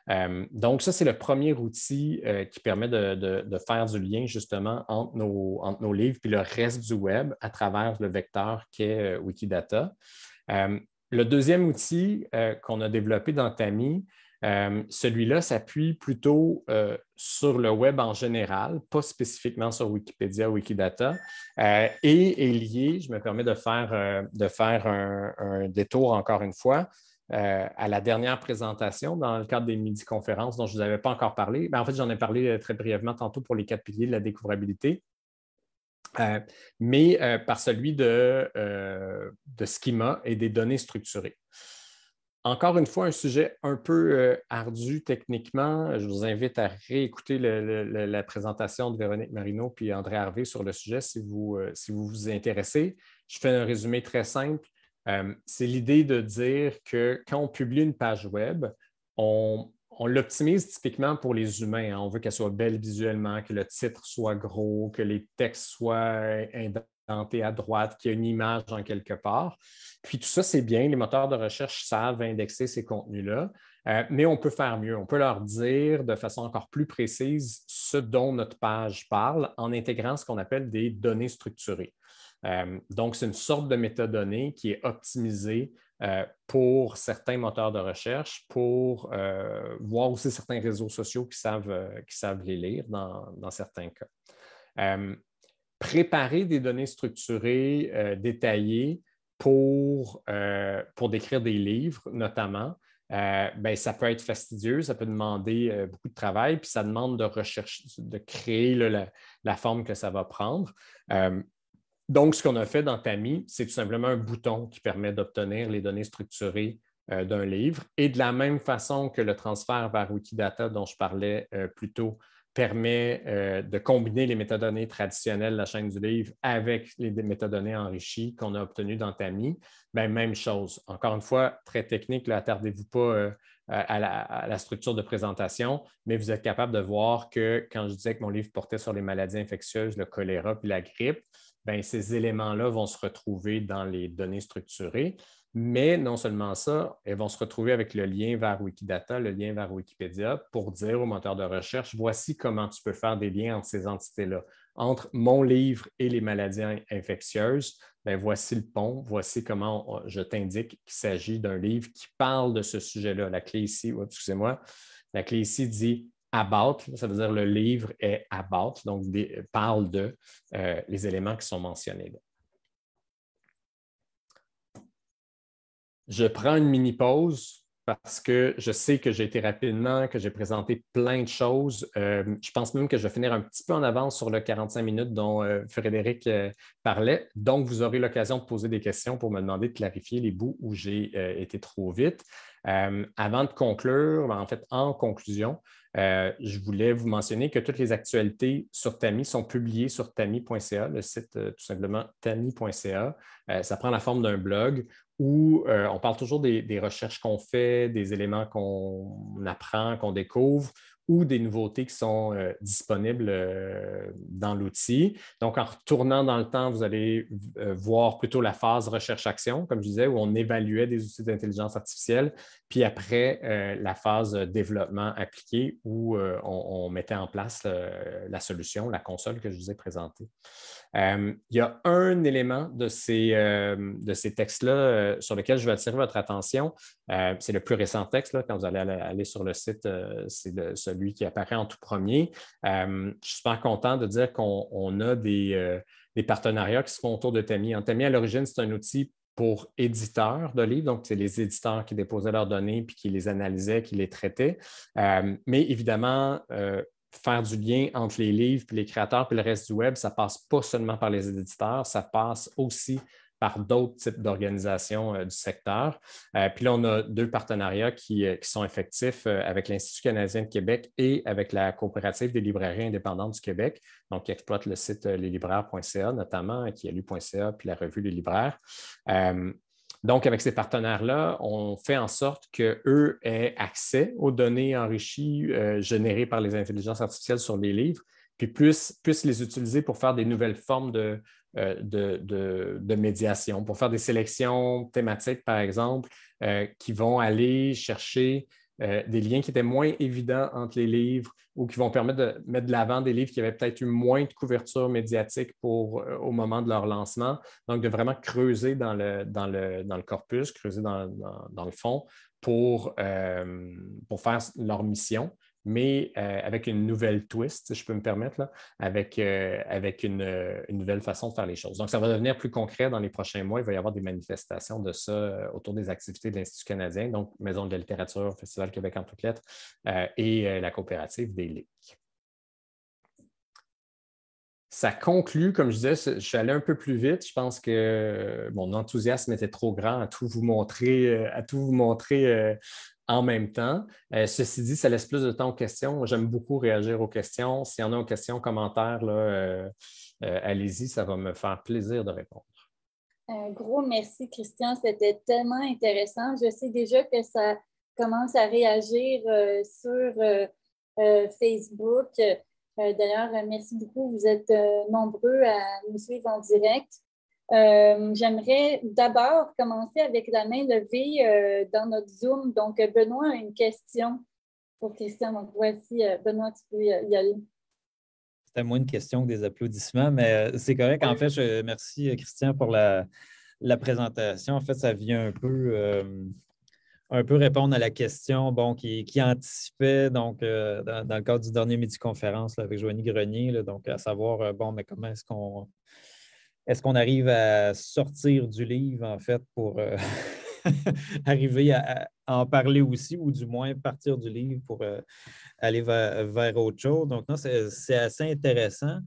Euh, donc, ça, c'est le premier outil euh, qui permet de, faire du lien justement entre nos, livres et le reste du web à travers le vecteur qu'est euh, Wikidata. le deuxième outil qu'on a développé dans Tami, celui-là s'appuie plutôt sur le web en général, pas spécifiquement sur Wikipédia ou Wikidata, et est lié, je me permets de faire, un détour encore une fois, euh, à la dernière présentation dans le cadre des midi-conférences dont je ne vous avais pas encore parlé. Ben, en fait, j'en ai parlé euh, très brièvement tantôt pour les quatre piliers de la découvrabilité. Euh, mais par celui de, euh, de, schema et des données structurées. Encore une fois, un sujet un peu ardu techniquement. Je vous invite à réécouter la présentation de Véronique Marino puis André Harvey sur le sujet si vous, vous intéressez. Je fais un résumé très simple. Euh, c'est l'idée de dire que quand on publie une page web, on, l'optimise typiquement pour les humains. Hein. On veut qu'elle soit belle visuellement, que le titre soit gros, que les textes soient indentés à droite, qu'il y ait une image en quelque part. Puis tout ça, c'est bien. Les moteurs de recherche savent indexer ces contenus-là. Euh, mais on peut faire mieux. On peut leur dire de façon encore plus précise ce dont notre page parle en intégrant ce qu'on appelle des données structurées. Euh, donc, c'est une sorte de métadonnée qui est optimisée euh, pour certains moteurs de recherche, pour euh, voir aussi certains réseaux sociaux qui savent, qui savent les lire dans, certains cas. préparer des données structurées, détaillées pour, pour décrire des livres, notamment, ben, ça peut être fastidieux, ça peut demander beaucoup de travail, puis ça demande de rechercher, de créer la, forme que ça va prendre. Donc, ce qu'on a fait dans TAMI, c'est tout simplement un bouton qui permet d'obtenir les données structurées euh, d'un livre. Et de la même façon que le transfert vers Wikidata dont je parlais euh, plus tôt permet euh, de combiner les métadonnées traditionnelles, la chaîne du livre, avec les métadonnées enrichies qu'on a obtenues dans TAMI, bien, même chose. Encore une fois, très technique, attardez-vous pas à la, à la, structure de présentation, mais vous êtes capable de voir que quand je disais que mon livre portait sur les maladies infectieuses, le choléra puis la grippe, ben, ces éléments-là vont se retrouver dans les données structurées. Mais non seulement ça, elles vont se retrouver avec le lien vers Wikidata, le lien vers Wikipédia pour dire au moteur de recherche, voici comment tu peux faire des liens entre ces entités-là. Entre mon livre et les maladies infectieuses, ben, voici le pont, voici comment je t'indique qu'il s'agit d'un livre qui parle de ce sujet-là. La clé ici, excusez-moi, la clé ici dit about, ça veut dire le livre est about, donc euh, parle de euh, les éléments qui sont mentionnés. Je prends une mini pause parce que je sais que j'ai été rapidement, que j'ai présenté plein de choses. Euh, je pense même que je vais finir un petit peu en avance sur le 45 minutes dont Frédéric parlait. Donc, vous aurez l'occasion de poser des questions pour me demander de clarifier les bouts où j'ai été trop vite. avant de conclure, ben, en fait, en conclusion, euh, je voulais vous mentionner que toutes les actualités sur TAMI sont publiées sur tami.ca, le site euh, tout simplement tami.ca. Euh, ça prend la forme d'un blog où on parle toujours des, des recherches qu'on fait, des éléments qu'on apprend, qu'on découvre ou des nouveautés qui sont disponibles dans l'outil. Donc, en retournant dans le temps, vous allez voir plutôt la phase recherche-action, comme je disais, où on évaluait des outils d'intelligence artificielle. Puis après, euh, la phase développement appliqué où euh, on, mettait en place euh, la solution, la console que je vous ai présentée. il y a un élément de ces, de ces textes-là sur lequel je veux attirer votre attention. c'est le plus récent texte. Là, quand vous allez aller sur le site, c'est celui qui apparaît en tout premier. je suis super content de dire qu'on a des partenariats qui se font autour de Tami. En hein, à l'origine, c'est un outil pour éditeurs de livres. Donc, c'est les éditeurs qui déposaient leurs données puis qui les analysaient, qui les traitaient. Euh, mais évidemment, euh, faire du lien entre les livres, puis les créateurs, puis le reste du web, ça passe pas seulement par les éditeurs, ça passe aussi par d'autres types d'organisations euh, du secteur. Euh, puis là, on a deux partenariats qui, euh, sont effectifs avec l'Institut canadien de Québec et avec la coopérative des librairies indépendantes du Québec, donc qui exploite le site leslibraires.ca notamment, hein, qui est lu.ca, puis la revue Les Libraires. Donc, avec ces partenaires-là, on fait en sorte qu'eux aient accès aux données enrichies générées par les intelligences artificielles sur les livres, puis puissent les utiliser pour faire des nouvelles formes de, euh, de, médiation, pour faire des sélections thématiques, par exemple, euh, qui vont aller chercher euh, des liens qui étaient moins évidents entre les livres ou qui vont permettre de mettre de l'avant des livres qui avaient peut-être eu moins de couverture médiatique pour, au moment de leur lancement. Donc, de vraiment creuser dans le, corpus, creuser dans, le fond pour faire leur mission mais euh, avec une nouvelle twist, si je peux me permettre, là, avec, euh, une, euh, une, nouvelle façon de faire les choses. Donc, ça va devenir plus concret dans les prochains mois. Il va y avoir des manifestations de ça autour des activités de l'Institut canadien, donc Maison de la littérature, Festival Québec en toutes lettres et la coopérative des LIC ça conclut, comme je disais, je suis allé un peu plus vite. Je pense que euh, mon enthousiasme était trop grand à tout vous montrer, euh, à tout vous montrer euh, en même temps. ceci dit, ça laisse plus de temps aux questions. J'aime beaucoup réagir aux questions. S'il y en a aux questions, commentaires, allez-y, ça va me faire plaisir de répondre. Un gros merci, Christian. C'était tellement intéressant. Je sais déjà que ça commence à réagir sur Facebook. Euh, d'ailleurs, euh, merci beaucoup. Vous êtes euh, nombreux à nous suivre en direct. j'aimerais d'abord commencer avec la main levée dans notre Zoom. Donc, Benoît a une question pour Christian. Donc, voici, Benoît, tu peux y aller. C'était moins une question que des applaudissements, mais c'est correct. En fait, je, merci Christian pour la, la, présentation. En fait, ça vient un peu un peu répondre à la question bon, qui, anticipait donc, euh, dans, le cadre du dernier midi-conférence avec Joanie Grenier, donc à savoir euh, bon, mais comment est-ce qu'on est-ce qu'on arrive à sortir du livre, en fait, pour euh, arriver à, en parler aussi, ou du moins partir du livre pour aller vers, autre chose. Donc, c'est assez intéressant.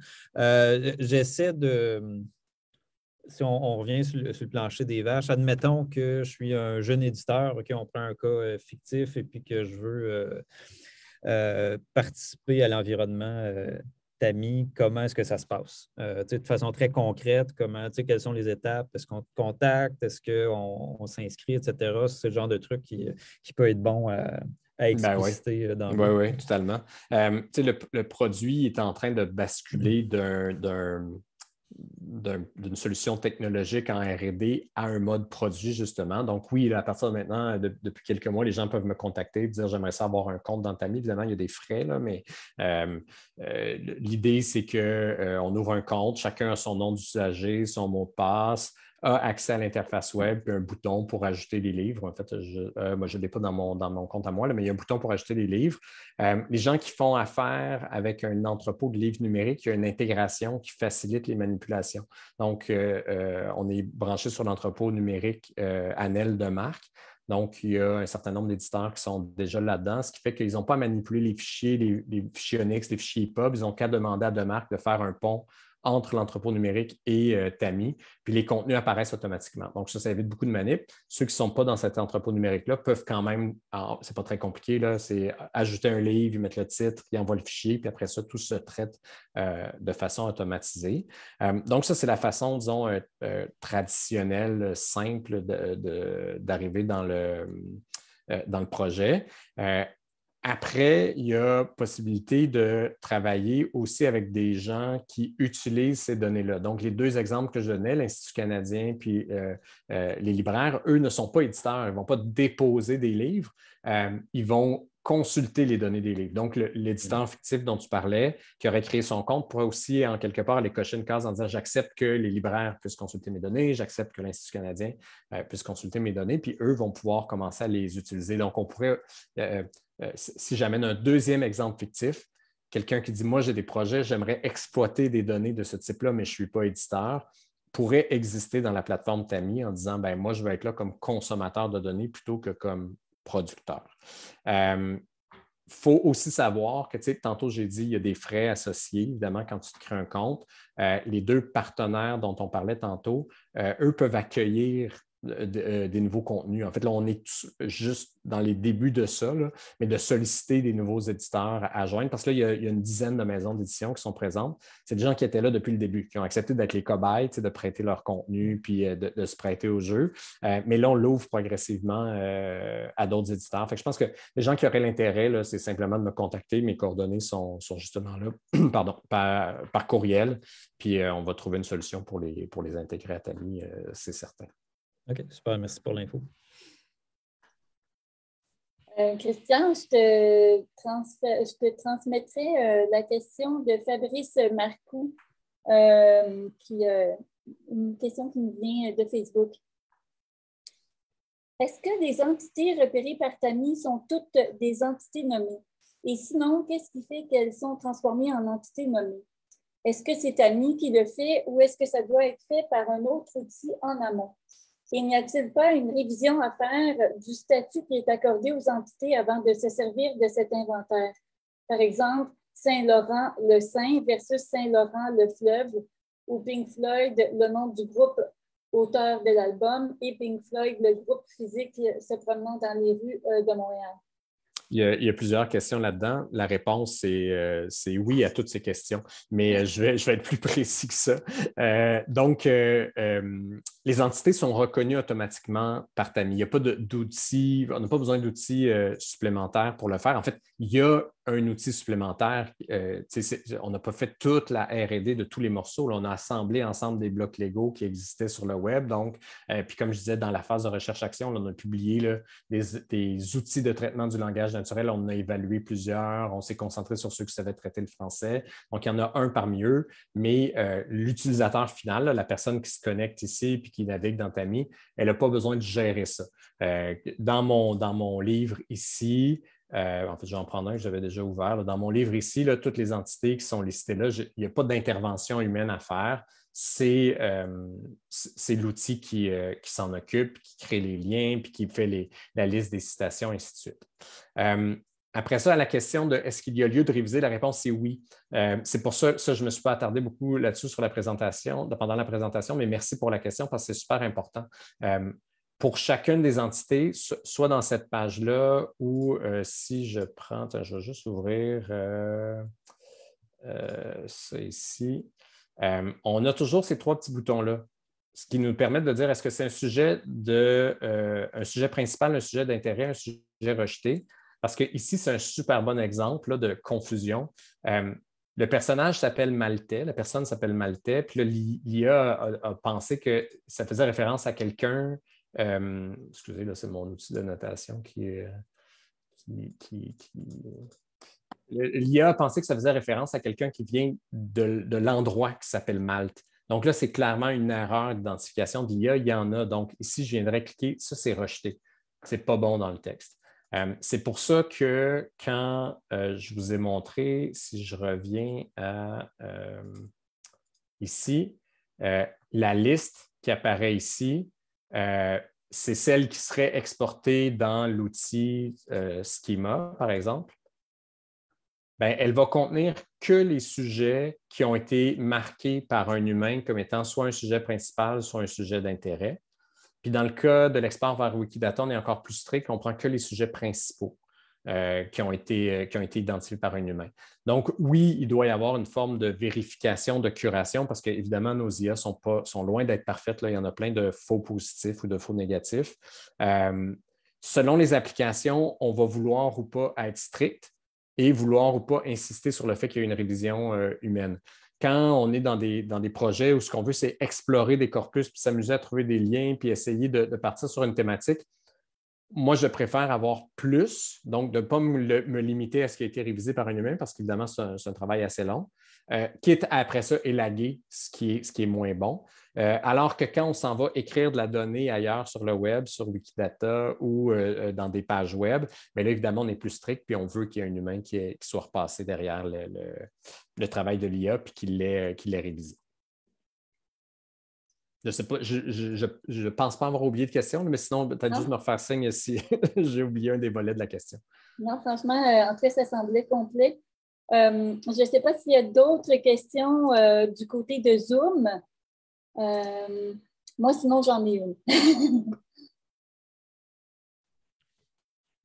J'essaie de si on, revient sur le, plancher des vaches, admettons que je suis un jeune éditeur, on prend un cas euh, fictif et puis que je veux euh, euh, participer à l'environnement tamis, comment est-ce que ça se passe? de façon très concrète, comment, quelles sont les étapes? Est-ce qu'on te contacte? Est-ce qu'on on, s'inscrit, etc.? C'est le genre de truc qui, peut être bon à, ben dans le... Oui, oui, totalement. le, produit est en train de basculer d'un d'une solution technologique en RD à un mode produit, justement. Donc, oui, à partir de maintenant, euh, depuis quelques mois, les gens peuvent me contacter, dire j'aimerais savoir un compte dans Tami. Évidemment, il y a des frais, là, mais euh, euh, l'idée, c'est qu'on on ouvre un compte, chacun a son nom d'usager, son mot de passe a accès à l'interface web, un bouton pour ajouter des livres. En fait, euh, moi, je ne l'ai pas dans mon, compte à moi, mais il y a un bouton pour ajouter des livres. Euh, les gens qui font affaire avec un entrepôt de livres numériques, il y a une intégration qui facilite les manipulations. Donc, euh, on est branché sur l'entrepôt numérique Anel de marque. Donc, il y a un certain nombre d'éditeurs qui sont déjà là-dedans, ce qui fait qu'ils n'ont pas manipulé les fichiers, les, fichiers Onyx, les fichiers EPUB. Ils n'ont qu'à demander à de Marc de faire un pont entre l'entrepôt numérique et euh, TAMI, puis les contenus apparaissent automatiquement. Donc, ça, ça évite beaucoup de manip. Ceux qui ne sont pas dans cet entrepôt numérique-là peuvent quand même, c'est pas très compliqué, là, c'est ajouter un livre, lui mettre le titre, il envoie le fichier, puis après ça, tout se traite euh, de façon automatisée. Euh, donc, ça, c'est la façon, disons, traditionnelle, simple d'arriver dans le dans le projet. Après, il y a possibilité de travailler aussi avec des gens qui utilisent ces données-là. Donc, les deux exemples que je donnais, l'Institut canadien puis euh, euh, les libraires, eux ne sont pas éditeurs, ils ne vont pas déposer des livres, euh, ils vont consulter les données des livres. Donc, l'éditeur mmh. fictif dont tu parlais, qui aurait créé son compte, pourrait aussi, en quelque part, aller cocher une case en disant j'accepte que les libraires puissent consulter mes données, j'accepte que l'Institut canadien puisse consulter mes données, puis eux vont pouvoir commencer à les utiliser. Donc, on pourrait euh, si j'amène un deuxième exemple fictif, quelqu'un qui dit Moi, j'ai des projets, j'aimerais exploiter des données de ce type-là, mais je ne suis pas éditeur, pourrait exister dans la plateforme Tami en disant ben Moi, je vais être là comme consommateur de données plutôt que comme producteur. Il euh, faut aussi savoir que, tu sais, tantôt j'ai dit, il y a des frais associés, évidemment, quand tu te crées un compte. Euh, les deux partenaires dont on parlait tantôt, eux peuvent accueillir euh, euh, des nouveaux contenus. En fait, là, on est juste dans les débuts de ça, mais de solliciter des nouveaux éditeurs à joindre, parce que là, il y a, une dizaine de maisons d'édition qui sont présentes. C'est des gens qui étaient là depuis le début, qui ont accepté d'être les cobayes, de prêter leur contenu, puis euh, de, se prêter au jeu. mais là, on l'ouvre progressivement à d'autres éditeurs. Fait je pense que les gens qui auraient l'intérêt, c'est simplement de me contacter. Mes coordonnées sont, justement là, pardon, par, courriel, puis on va trouver une solution pour les, pour les intégrer à Tami, c'est certain. OK, super. Merci pour l'info. Euh, Christian, je te, je transmettrai euh, la question de Fabrice Marcoux, euh, qui, une question qui me vient de Facebook. Est-ce que les entités repérées par Tammy sont toutes des entités nommées? Et sinon, qu'est-ce qui fait qu'elles sont transformées en entités nommées? Est-ce que c'est TAMI qui le fait ou est-ce que ça doit être fait par un autre outil en amont? Et n'y a-t-il pas une révision à faire du statut qui est accordé aux entités avant de se servir de cet inventaire? Par exemple, Saint-Laurent le Saint versus Saint-Laurent le fleuve, ou Pink Floyd le nom du groupe auteur de l'album et Pink Floyd le groupe physique se promenant dans les rues euh, de Montréal. Il y, a, plusieurs questions là-dedans. La réponse, c'est euh, oui à toutes ces questions, mais euh, je vais, je vais être plus précis que ça. Euh, donc, les entités sont reconnues automatiquement par TAMI. Il n'y a pas d'outils, on n'a pas besoin d'outils supplémentaires pour le faire. En fait, il y a un outil supplémentaire. Euh, on n'a pas fait toute la RD de tous les morceaux. on a assemblé ensemble des blocs Lego qui existaient sur le web. Donc, euh, puis comme je disais, dans la phase de recherche-action, on a publié des, outils de traitement du langage naturel. On a évalué plusieurs. On s'est concentré sur ceux qui savaient traiter le français. Donc, il y en a un parmi eux, mais euh, l'utilisateur final, la personne qui se connecte ici et qui navigue dans Tami, elle n'a pas besoin de gérer ça. dans, mon, dans mon livre ici, euh, en fait, j'en prendre un que j'avais déjà ouvert. Dans mon livre ici, toutes les entités qui sont listées là, il n'y a pas d'intervention humaine à faire. C'est euh, l'outil euh, qui, s'en occupe, qui crée les liens, puis qui fait la liste des citations, et ainsi de suite. Après ça, à la question de est-ce qu'il y a lieu de réviser, la réponse est oui. c'est pour ça, que je ne me suis pas attardé beaucoup là-dessus sur la présentation, pendant la présentation, mais merci pour la question parce que c'est super important pour chacune des entités, soit dans cette page-là ou euh, si je prends, je vais juste ouvrir euh, euh, ça ici, on a toujours ces trois petits boutons-là, ce qui nous permet de dire est-ce que c'est un sujet de un sujet principal, un sujet d'intérêt, un sujet rejeté. Parce que ici, c'est un super bon exemple de confusion. le personnage s'appelle Maltais, la personne s'appelle Maltais, puis l'IA a, pensé que ça faisait référence à quelqu'un euh, excusez, là, c'est mon outil de notation qui est. Euh, qui, qui, euh, L'IA pensait que ça faisait référence à quelqu'un qui vient de, l'endroit qui s'appelle Malte. Donc là, c'est clairement une erreur d'identification d'IA. Il y en a. Donc ici, je viendrais cliquer. Ça, c'est rejeté. C'est pas bon dans le texte. c'est pour ça que quand je vous ai montré, si je reviens à ici, la liste qui apparaît ici, euh, c'est celle qui serait exportée dans l'outil euh, Schema, par exemple, ben, elle va contenir que les sujets qui ont été marqués par un humain comme étant soit un sujet principal, soit un sujet d'intérêt. Puis dans le cas de l'export vers Wikidata, on est encore plus strict, on prend que les sujets principaux. Euh, euh, qui, ont été, identifiés par un humain. Donc, oui, il doit y avoir une forme de vérification, de curation, parce qu'évidemment, nos IA sont, loin d'être parfaites. Il y en a plein de faux positifs ou de faux négatifs. Euh, selon les applications, on va vouloir ou pas être strict et vouloir ou pas insister sur le fait qu'il y a une révision humaine quand on est dans des, projets où ce qu'on veut, c'est explorer des corpus, puis s'amuser à trouver des liens, puis essayer de, partir sur une thématique, moi, je préfère avoir plus, donc de ne pas me, limiter à ce qui a été révisé par un humain, parce qu'évidemment, c'est un, travail assez long, euh, quitte à, après ça élaguer ce qui est, moins bon. Euh, alors que quand on s'en va écrire de la donnée ailleurs sur le web, sur Wikidata ou euh, dans des pages web, mais ben là, évidemment, on est plus strict, puis on veut qu'il y ait un humain qui, soit repassé derrière le, travail de l'IA, puis qu'il l'ait révisé. Je sais pas, je, je, pense pas avoir oublié de question, mais sinon, peut-être juste me refaire signe si j'ai oublié un des volets de la question. Non, franchement, euh, en en fait, ça semblait complet. Euh, je ne sais pas s'il y a d'autres questions euh, du côté de Zoom. moi, sinon, j'en ai une.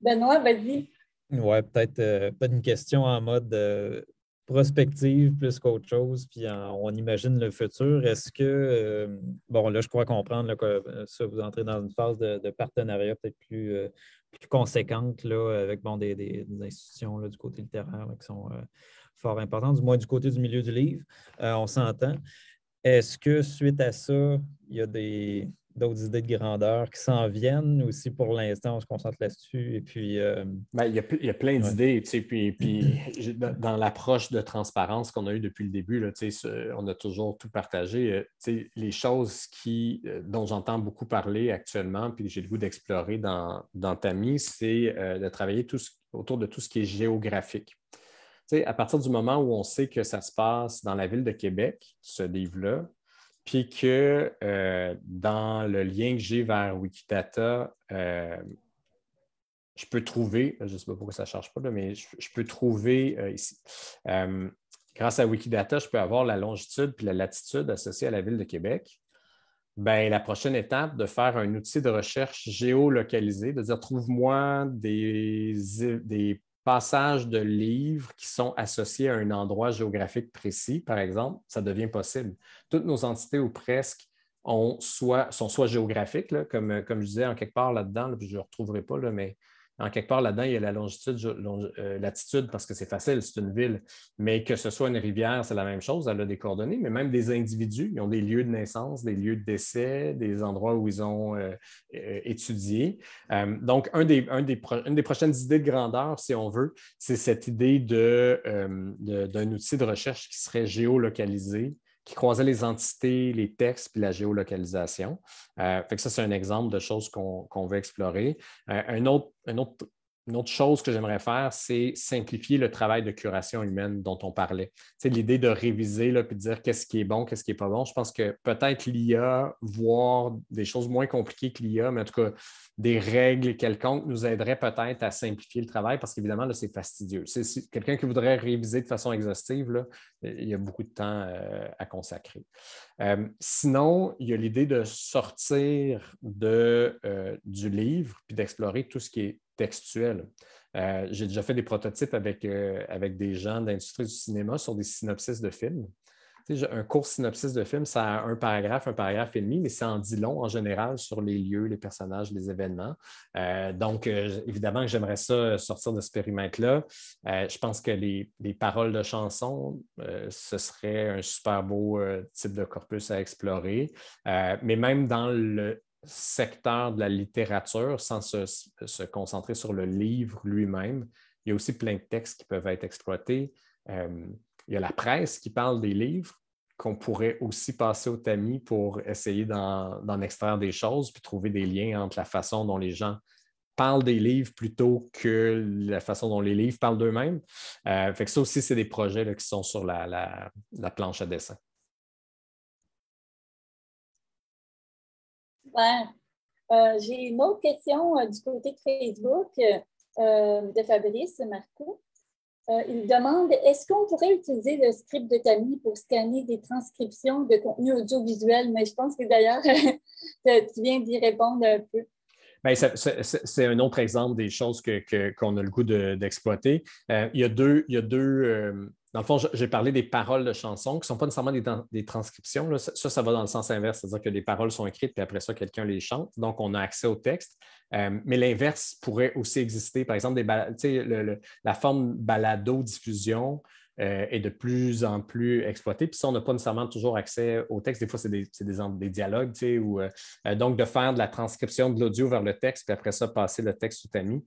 Benoît, vas-y. Oui, peut-être pas une question en mode prospective plus qu'autre chose, puis on imagine le futur. Est-ce que, euh, bon, là, je crois comprendre que euh, ça, vous entrez dans une phase de, partenariat peut-être euh, plus, conséquente là, avec bon, des, institutions du côté littéraire qui sont fort importantes, du moins du côté du milieu du livre, on s'entend. Est-ce que suite à ça, il y a des, d'autres idées de grandeur qui s'en viennent aussi pour l'instant, on se concentre là-dessus. Et puis. Euh, ben, il, y a, plein d'idées. Puis, puis dans l'approche de transparence qu'on a eue depuis le début, là, on a toujours tout partagé. Euh, les choses qui, euh, dont j'entends beaucoup parler actuellement, puis j'ai le goût d'explorer dans, dans mise, c'est de travailler autour de tout ce qui est géographique. à partir du moment où on sait que ça se passe dans la ville de Québec, ce livre-là, puis que euh, dans le lien que j'ai vers Wikidata, euh, je peux trouver, je ne sais pas pourquoi ça ne charge pas, mais je, peux trouver euh, ici. grâce à Wikidata, je peux avoir la longitude puis la latitude associée à la ville de Québec. Ben la prochaine étape, de faire un outil de recherche géolocalisé, de dire trouve-moi des, des passage de livres qui sont associés à un endroit géographique précis, par exemple, ça devient possible. Toutes nos entités ou presque ont sont soit géographiques, comme, je disais en quelque part là-dedans, je ne retrouverai pas, mais en quelque part, là-dedans, il y a la longitude, euh, latitude, parce que c'est facile, c'est une ville. Mais que ce soit une rivière, c'est la même chose, elle a des coordonnées, mais même des individus, ils ont des lieux de naissance, des lieux de décès, des endroits où ils ont euh, euh, étudié. donc, un des, des une des prochaines idées de grandeur, si on veut, c'est cette idée d'un outil de recherche qui serait géolocalisé, qui croisaient les entités, les textes, puis la géolocalisation. Euh, ça, c'est un exemple de choses qu'on veut explorer. Euh, un, autre, un, autre, une autre chose que j'aimerais faire, c'est simplifier le travail de curation humaine dont on parlait. C'est l'idée de réviser là, puis de dire qu'est-ce qui est bon, qu'est-ce qui n'est pas bon. Je pense que peut-être l'IA, voire des choses moins compliquées que l'IA, mais en tout cas des règles quelconques, nous aiderait peut-être à simplifier le travail parce qu'évidemment, là, c'est fastidieux. C'est, quelqu'un qui voudrait réviser de façon exhaustive, là, il y a beaucoup de temps euh, à consacrer. Euh, sinon, il y a l'idée de sortir de, euh, du livre puis d'explorer tout ce qui est textuel. Euh, j'ai déjà fait des prototypes avec, euh, avec des gens d'industrie l'industrie du cinéma sur des synopsis de films. un court synopsis de film, ça a un paragraphe, un paragraphe et demi, mais ça en dit long en général sur les lieux, les personnages, les événements. Euh, donc, évidemment que j'aimerais ça sortir de ce périmètre-là. je pense que les, les paroles de chansons, ce serait un super beau type de corpus à explorer. mais même dans le secteur de la littérature sans se, concentrer sur le livre lui-même. Il y a aussi plein de textes qui peuvent être exploités. Euh, il y a la presse qui parle des livres qu'on pourrait aussi passer au tamis pour essayer d'en extraire des choses, puis trouver des liens entre la façon dont les gens parlent des livres plutôt que la façon dont les livres parlent d'eux-mêmes. Euh, fait que ça aussi, c'est des projets qui sont sur la planche à dessin. Euh, j'ai une autre question euh, du côté de Facebook euh, de Fabrice Marco. il demande est-ce qu'on pourrait utiliser le script de Tami pour scanner des transcriptions de contenu audiovisuel Mais je pense que d'ailleurs, tu viens d'y répondre un peu. Ben, c'est un autre exemple des choses qu'on a le goût d'exploiter. Euh, il y a deux. Il euh, dans le fond, j'ai parlé des paroles de chansons qui ne sont pas nécessairement des, transcriptions. Ça, ça va dans le sens inverse, c'est-à-dire que les paroles sont écrites, puis après ça, quelqu'un les chante. Donc, on a accès au texte. Euh, mais l'inverse pourrait aussi exister. Par exemple, des la forme balado-diffusion euh, est de plus en plus exploité. Puis ça, on n'a pas nécessairement toujours accès au texte. Des fois, c'est des, dialogues, tu sais, ou euh, euh, donc de faire de la transcription de l'audio vers le texte, puis après ça, passer le texte sous tamis.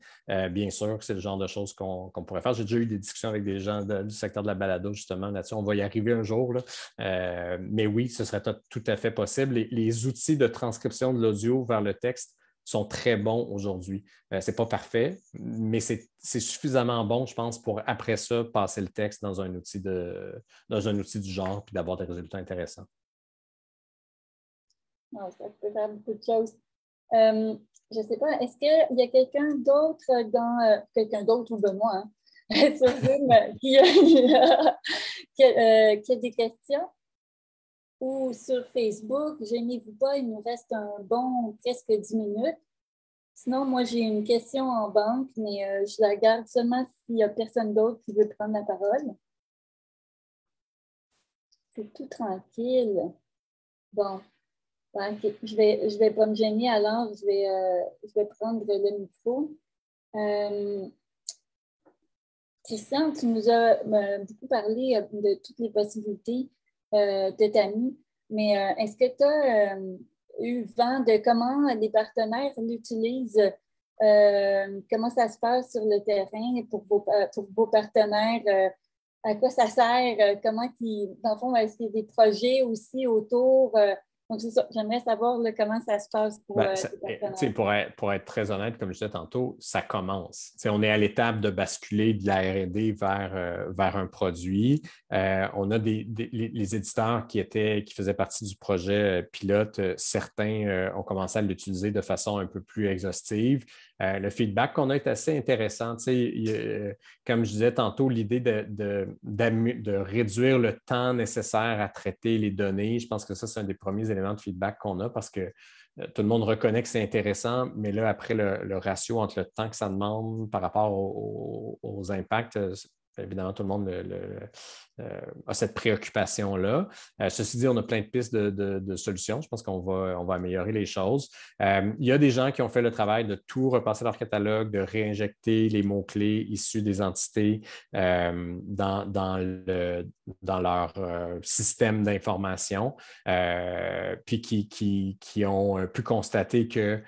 bien sûr, c'est le genre de choses qu'on pourrait faire. J'ai déjà eu des discussions avec des gens du secteur de la balado, justement, là-dessus. On va y arriver un jour, là. mais oui, ce serait tout à fait possible. les outils de transcription de l'audio vers le texte sont très bons aujourd'hui. Euh, c'est pas parfait, mais c'est suffisamment bon, je pense, pour après ça passer le texte dans un outil, un outil du genre puis d'avoir des résultats intéressants. ça peut faire beaucoup de euh, je ne sais pas, est-ce qu'il y a quelqu'un d'autre dans euh, quelqu'un d'autre ou de hein, moi qui, euh, qui, a des questions? ou sur Facebook. Gênez-vous pas, il nous reste un bon presque 10 minutes. Sinon, moi, j'ai une question en banque, mais euh, je la garde seulement s'il n'y a personne d'autre qui veut prendre la parole. C'est tout tranquille. Bon, ben, je ne vais, pas me gêner, alors euh, je vais, prendre le micro. Euh, Christian, tu nous as euh, beaucoup parlé de toutes les possibilités euh, de ta Mais euh, est-ce que tu as euh, eu vent de comment les partenaires l'utilisent? comment ça se passe sur le terrain pour vos, pour vos partenaires? à quoi ça sert? comment qui, dans le fond, est-ce qu'il y a des projets aussi autour? Donc, J'aimerais savoir comment ça se passe pour ben, euh, eh, pour, être, très honnête, comme je disais tantôt, ça commence. on est à l'étape de basculer de la RD vers, euh, vers un produit. Euh, on a des, les, éditeurs qui, étaient, qui faisaient partie du projet pilote. Certains ont commencé à l'utiliser de façon un peu plus exhaustive. Euh, le feedback qu'on a est assez intéressant. comme je disais tantôt, l'idée de, de, réduire le temps nécessaire à traiter les données, je pense que ça, c'est un des premiers éléments de feedback qu'on a parce que euh, tout le monde reconnaît que c'est intéressant, mais là, après, le, ratio entre le temps que ça demande par rapport aux impacts, euh, évidemment, tout le monde le, à euh, cette préoccupation-là. Euh, ceci dit, on a plein de pistes de, solutions. Je pense qu'on va, on va améliorer les choses. Euh, il y a des gens qui ont fait le travail de tout repasser leur catalogue, de réinjecter les mots-clés issus des entités dans, le, dans leur système d'information, puis qui, qui, ont pu constater que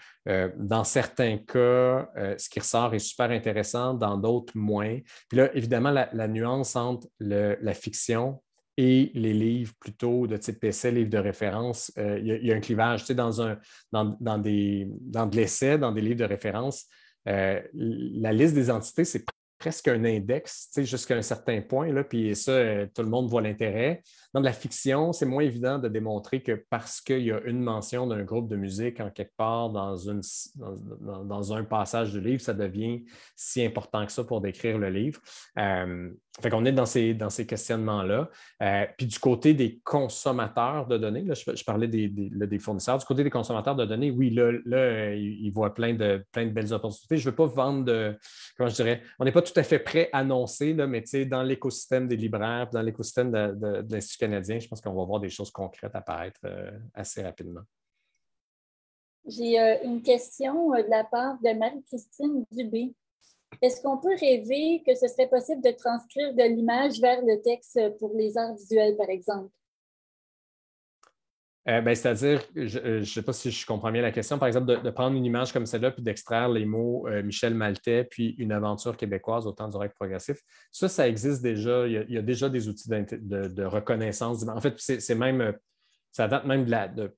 dans certains cas, ce qui ressort est super intéressant, dans d'autres moins. Puis là, évidemment, la, nuance entre le, la fiction et les livres plutôt de type essai, livres de référence. Euh, il y, a un clivage. Tu sais, dans, un, dans, des, dans de l'essai, dans des livres de référence, euh, la liste des entités, c'est presque un index tu jusqu'à un certain point. Là, puis ça, euh, tout le monde voit l'intérêt. Dans de la fiction, c'est moins évident de démontrer que parce qu'il y a une mention d'un groupe de musique en quelque part dans, un passage du livre, ça devient si important que ça pour décrire le livre. Euh, fait qu'on est dans ces, dans ces questionnements-là. Euh, puis du côté des consommateurs de données, je, parlais des, fournisseurs, du côté des consommateurs de données, oui, là, là ils voient plein de, plein de belles opportunités. Je ne veux pas vendre de, comment je dirais, on n'est pas tout à fait prêt à annoncer, là, mais dans l'écosystème des libraires, dans l'écosystème de, de l'institution, je pense qu'on va voir des choses concrètes apparaître euh, assez rapidement. J'ai euh, une question euh, de la part de Marie-Christine Dubé. Est-ce qu'on peut rêver que ce serait possible de transcrire de l'image vers le texte pour les arts visuels, par exemple? Euh, ben, c'est-à-dire, je ne euh, sais pas si je comprends bien la question, par exemple, de, prendre une image comme celle-là, puis d'extraire les mots euh, Michel Maltais, puis une aventure québécoise au temps du progressif. Ça, ça existe déjà. Il y a, déjà des outils de, reconnaissance. En fait, même, ça date même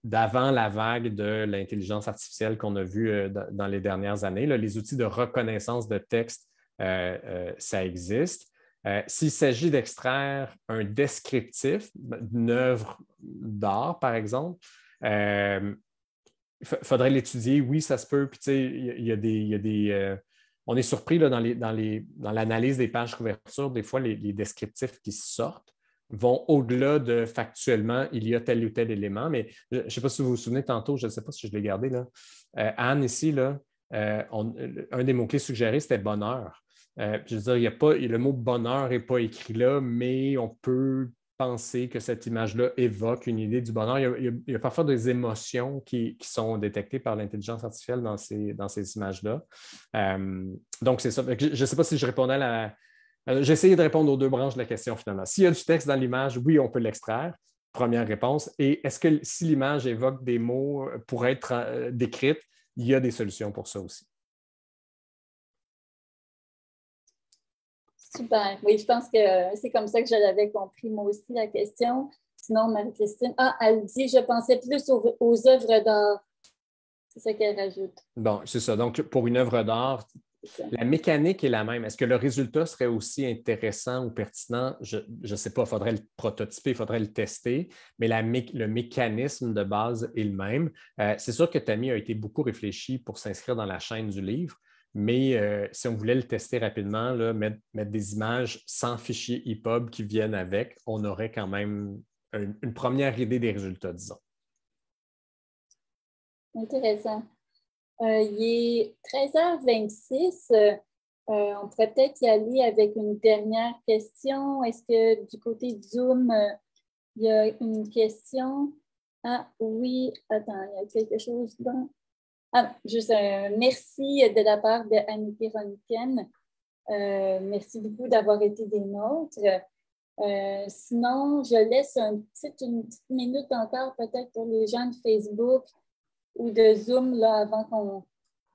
d'avant la, vague de l'intelligence artificielle qu'on a vue dans les dernières années. les outils de reconnaissance de texte, ça existe. Euh, s'il s'agit d'extraire un descriptif d'une œuvre d'art, par exemple, il euh, faudrait l'étudier. Oui, ça se peut. il y, on est surpris là, dans l'analyse des pages couverture. Des fois, les, descriptifs qui sortent vont au-delà de factuellement, il y a tel ou tel élément. Mais je ne sais pas si vous vous souvenez tantôt, je ne sais pas si je l'ai gardé. Euh, Anne, ici, là, un des mots-clés suggérés, c'était bonheur. Euh, je veux dire, il y a pas, le mot bonheur n'est pas écrit là, mais on peut penser que cette image-là évoque une idée du bonheur. Il y a, parfois des émotions qui, sont détectées par l'intelligence artificielle dans ces, dans ces images-là. Euh, donc, c'est ça. Je ne sais pas si je répondais à la. Euh, j'ai essayé de répondre aux deux branches de la question finalement. S'il y a du texte dans l'image, oui, on peut l'extraire. Première réponse. Et est-ce que si l'image évoque des mots pour être décrite, il y a des solutions pour ça aussi. Super. Oui, je pense que euh, c'est comme ça que je l'avais compris, moi aussi, la question. Sinon, Marie-Christine. Ah, elle dit Je pensais plus aux, œuvres d'art. C'est ça qu'elle rajoute. Bon, c'est ça. Donc, pour une œuvre d'art, la mécanique est la même. Est-ce que le résultat serait aussi intéressant ou pertinent? Je ne sais pas. Il faudrait le prototyper, il faudrait le tester, mais le mécanisme de base est le même. Euh, c'est sûr que Tammy a été beaucoup réfléchie pour s'inscrire dans la chaîne du livre. Mais euh, si on voulait le tester rapidement, mettre, des images sans fichier EPUB qui viennent avec, on aurait quand même une, première idée des résultats, disons. Intéressant. Euh, il est 13h26. Euh, on pourrait peut-être y aller avec une dernière question. Est-ce que du côté de Zoom, il y a une question? Ah oui, attends, il y a quelque chose dans. Ah, juste un euh, merci de la part de Annie euh, merci beaucoup d'avoir été des nôtres. Euh, sinon, je laisse une petite minute encore peut-être pour les gens de Facebook ou de Zoom là, avant qu'on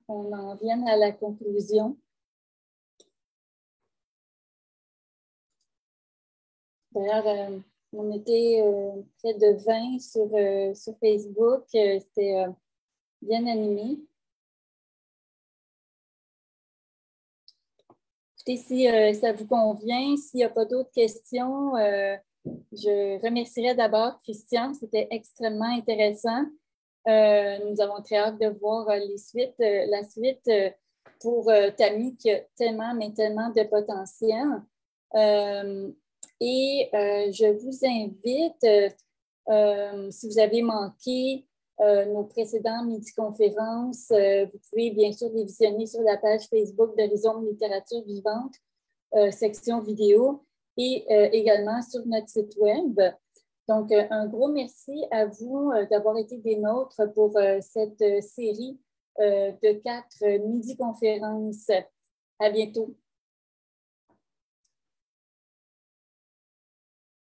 en vienne à la conclusion. D'ailleurs, on était près de 20 sur, sur Facebook. C'était bien animé. Écoutez, si euh, ça vous convient, s'il n'y a pas d'autres questions, euh, je remercierai d'abord Christian, c'était extrêmement intéressant. Euh, nous avons très hâte de voir les suites, la suite pour Tammy qui a tellement, mais tellement de potentiel. et je vous invite, si vous avez manqué euh, nos précédentes midi-conférences. Euh, vous pouvez bien sûr les visionner sur la page Facebook d'Horizon Littérature Vivante, euh, section vidéo, et également sur notre site Web. Donc, un gros merci à vous d'avoir été des nôtres pour cette série de quatre midi-conférences. À bientôt.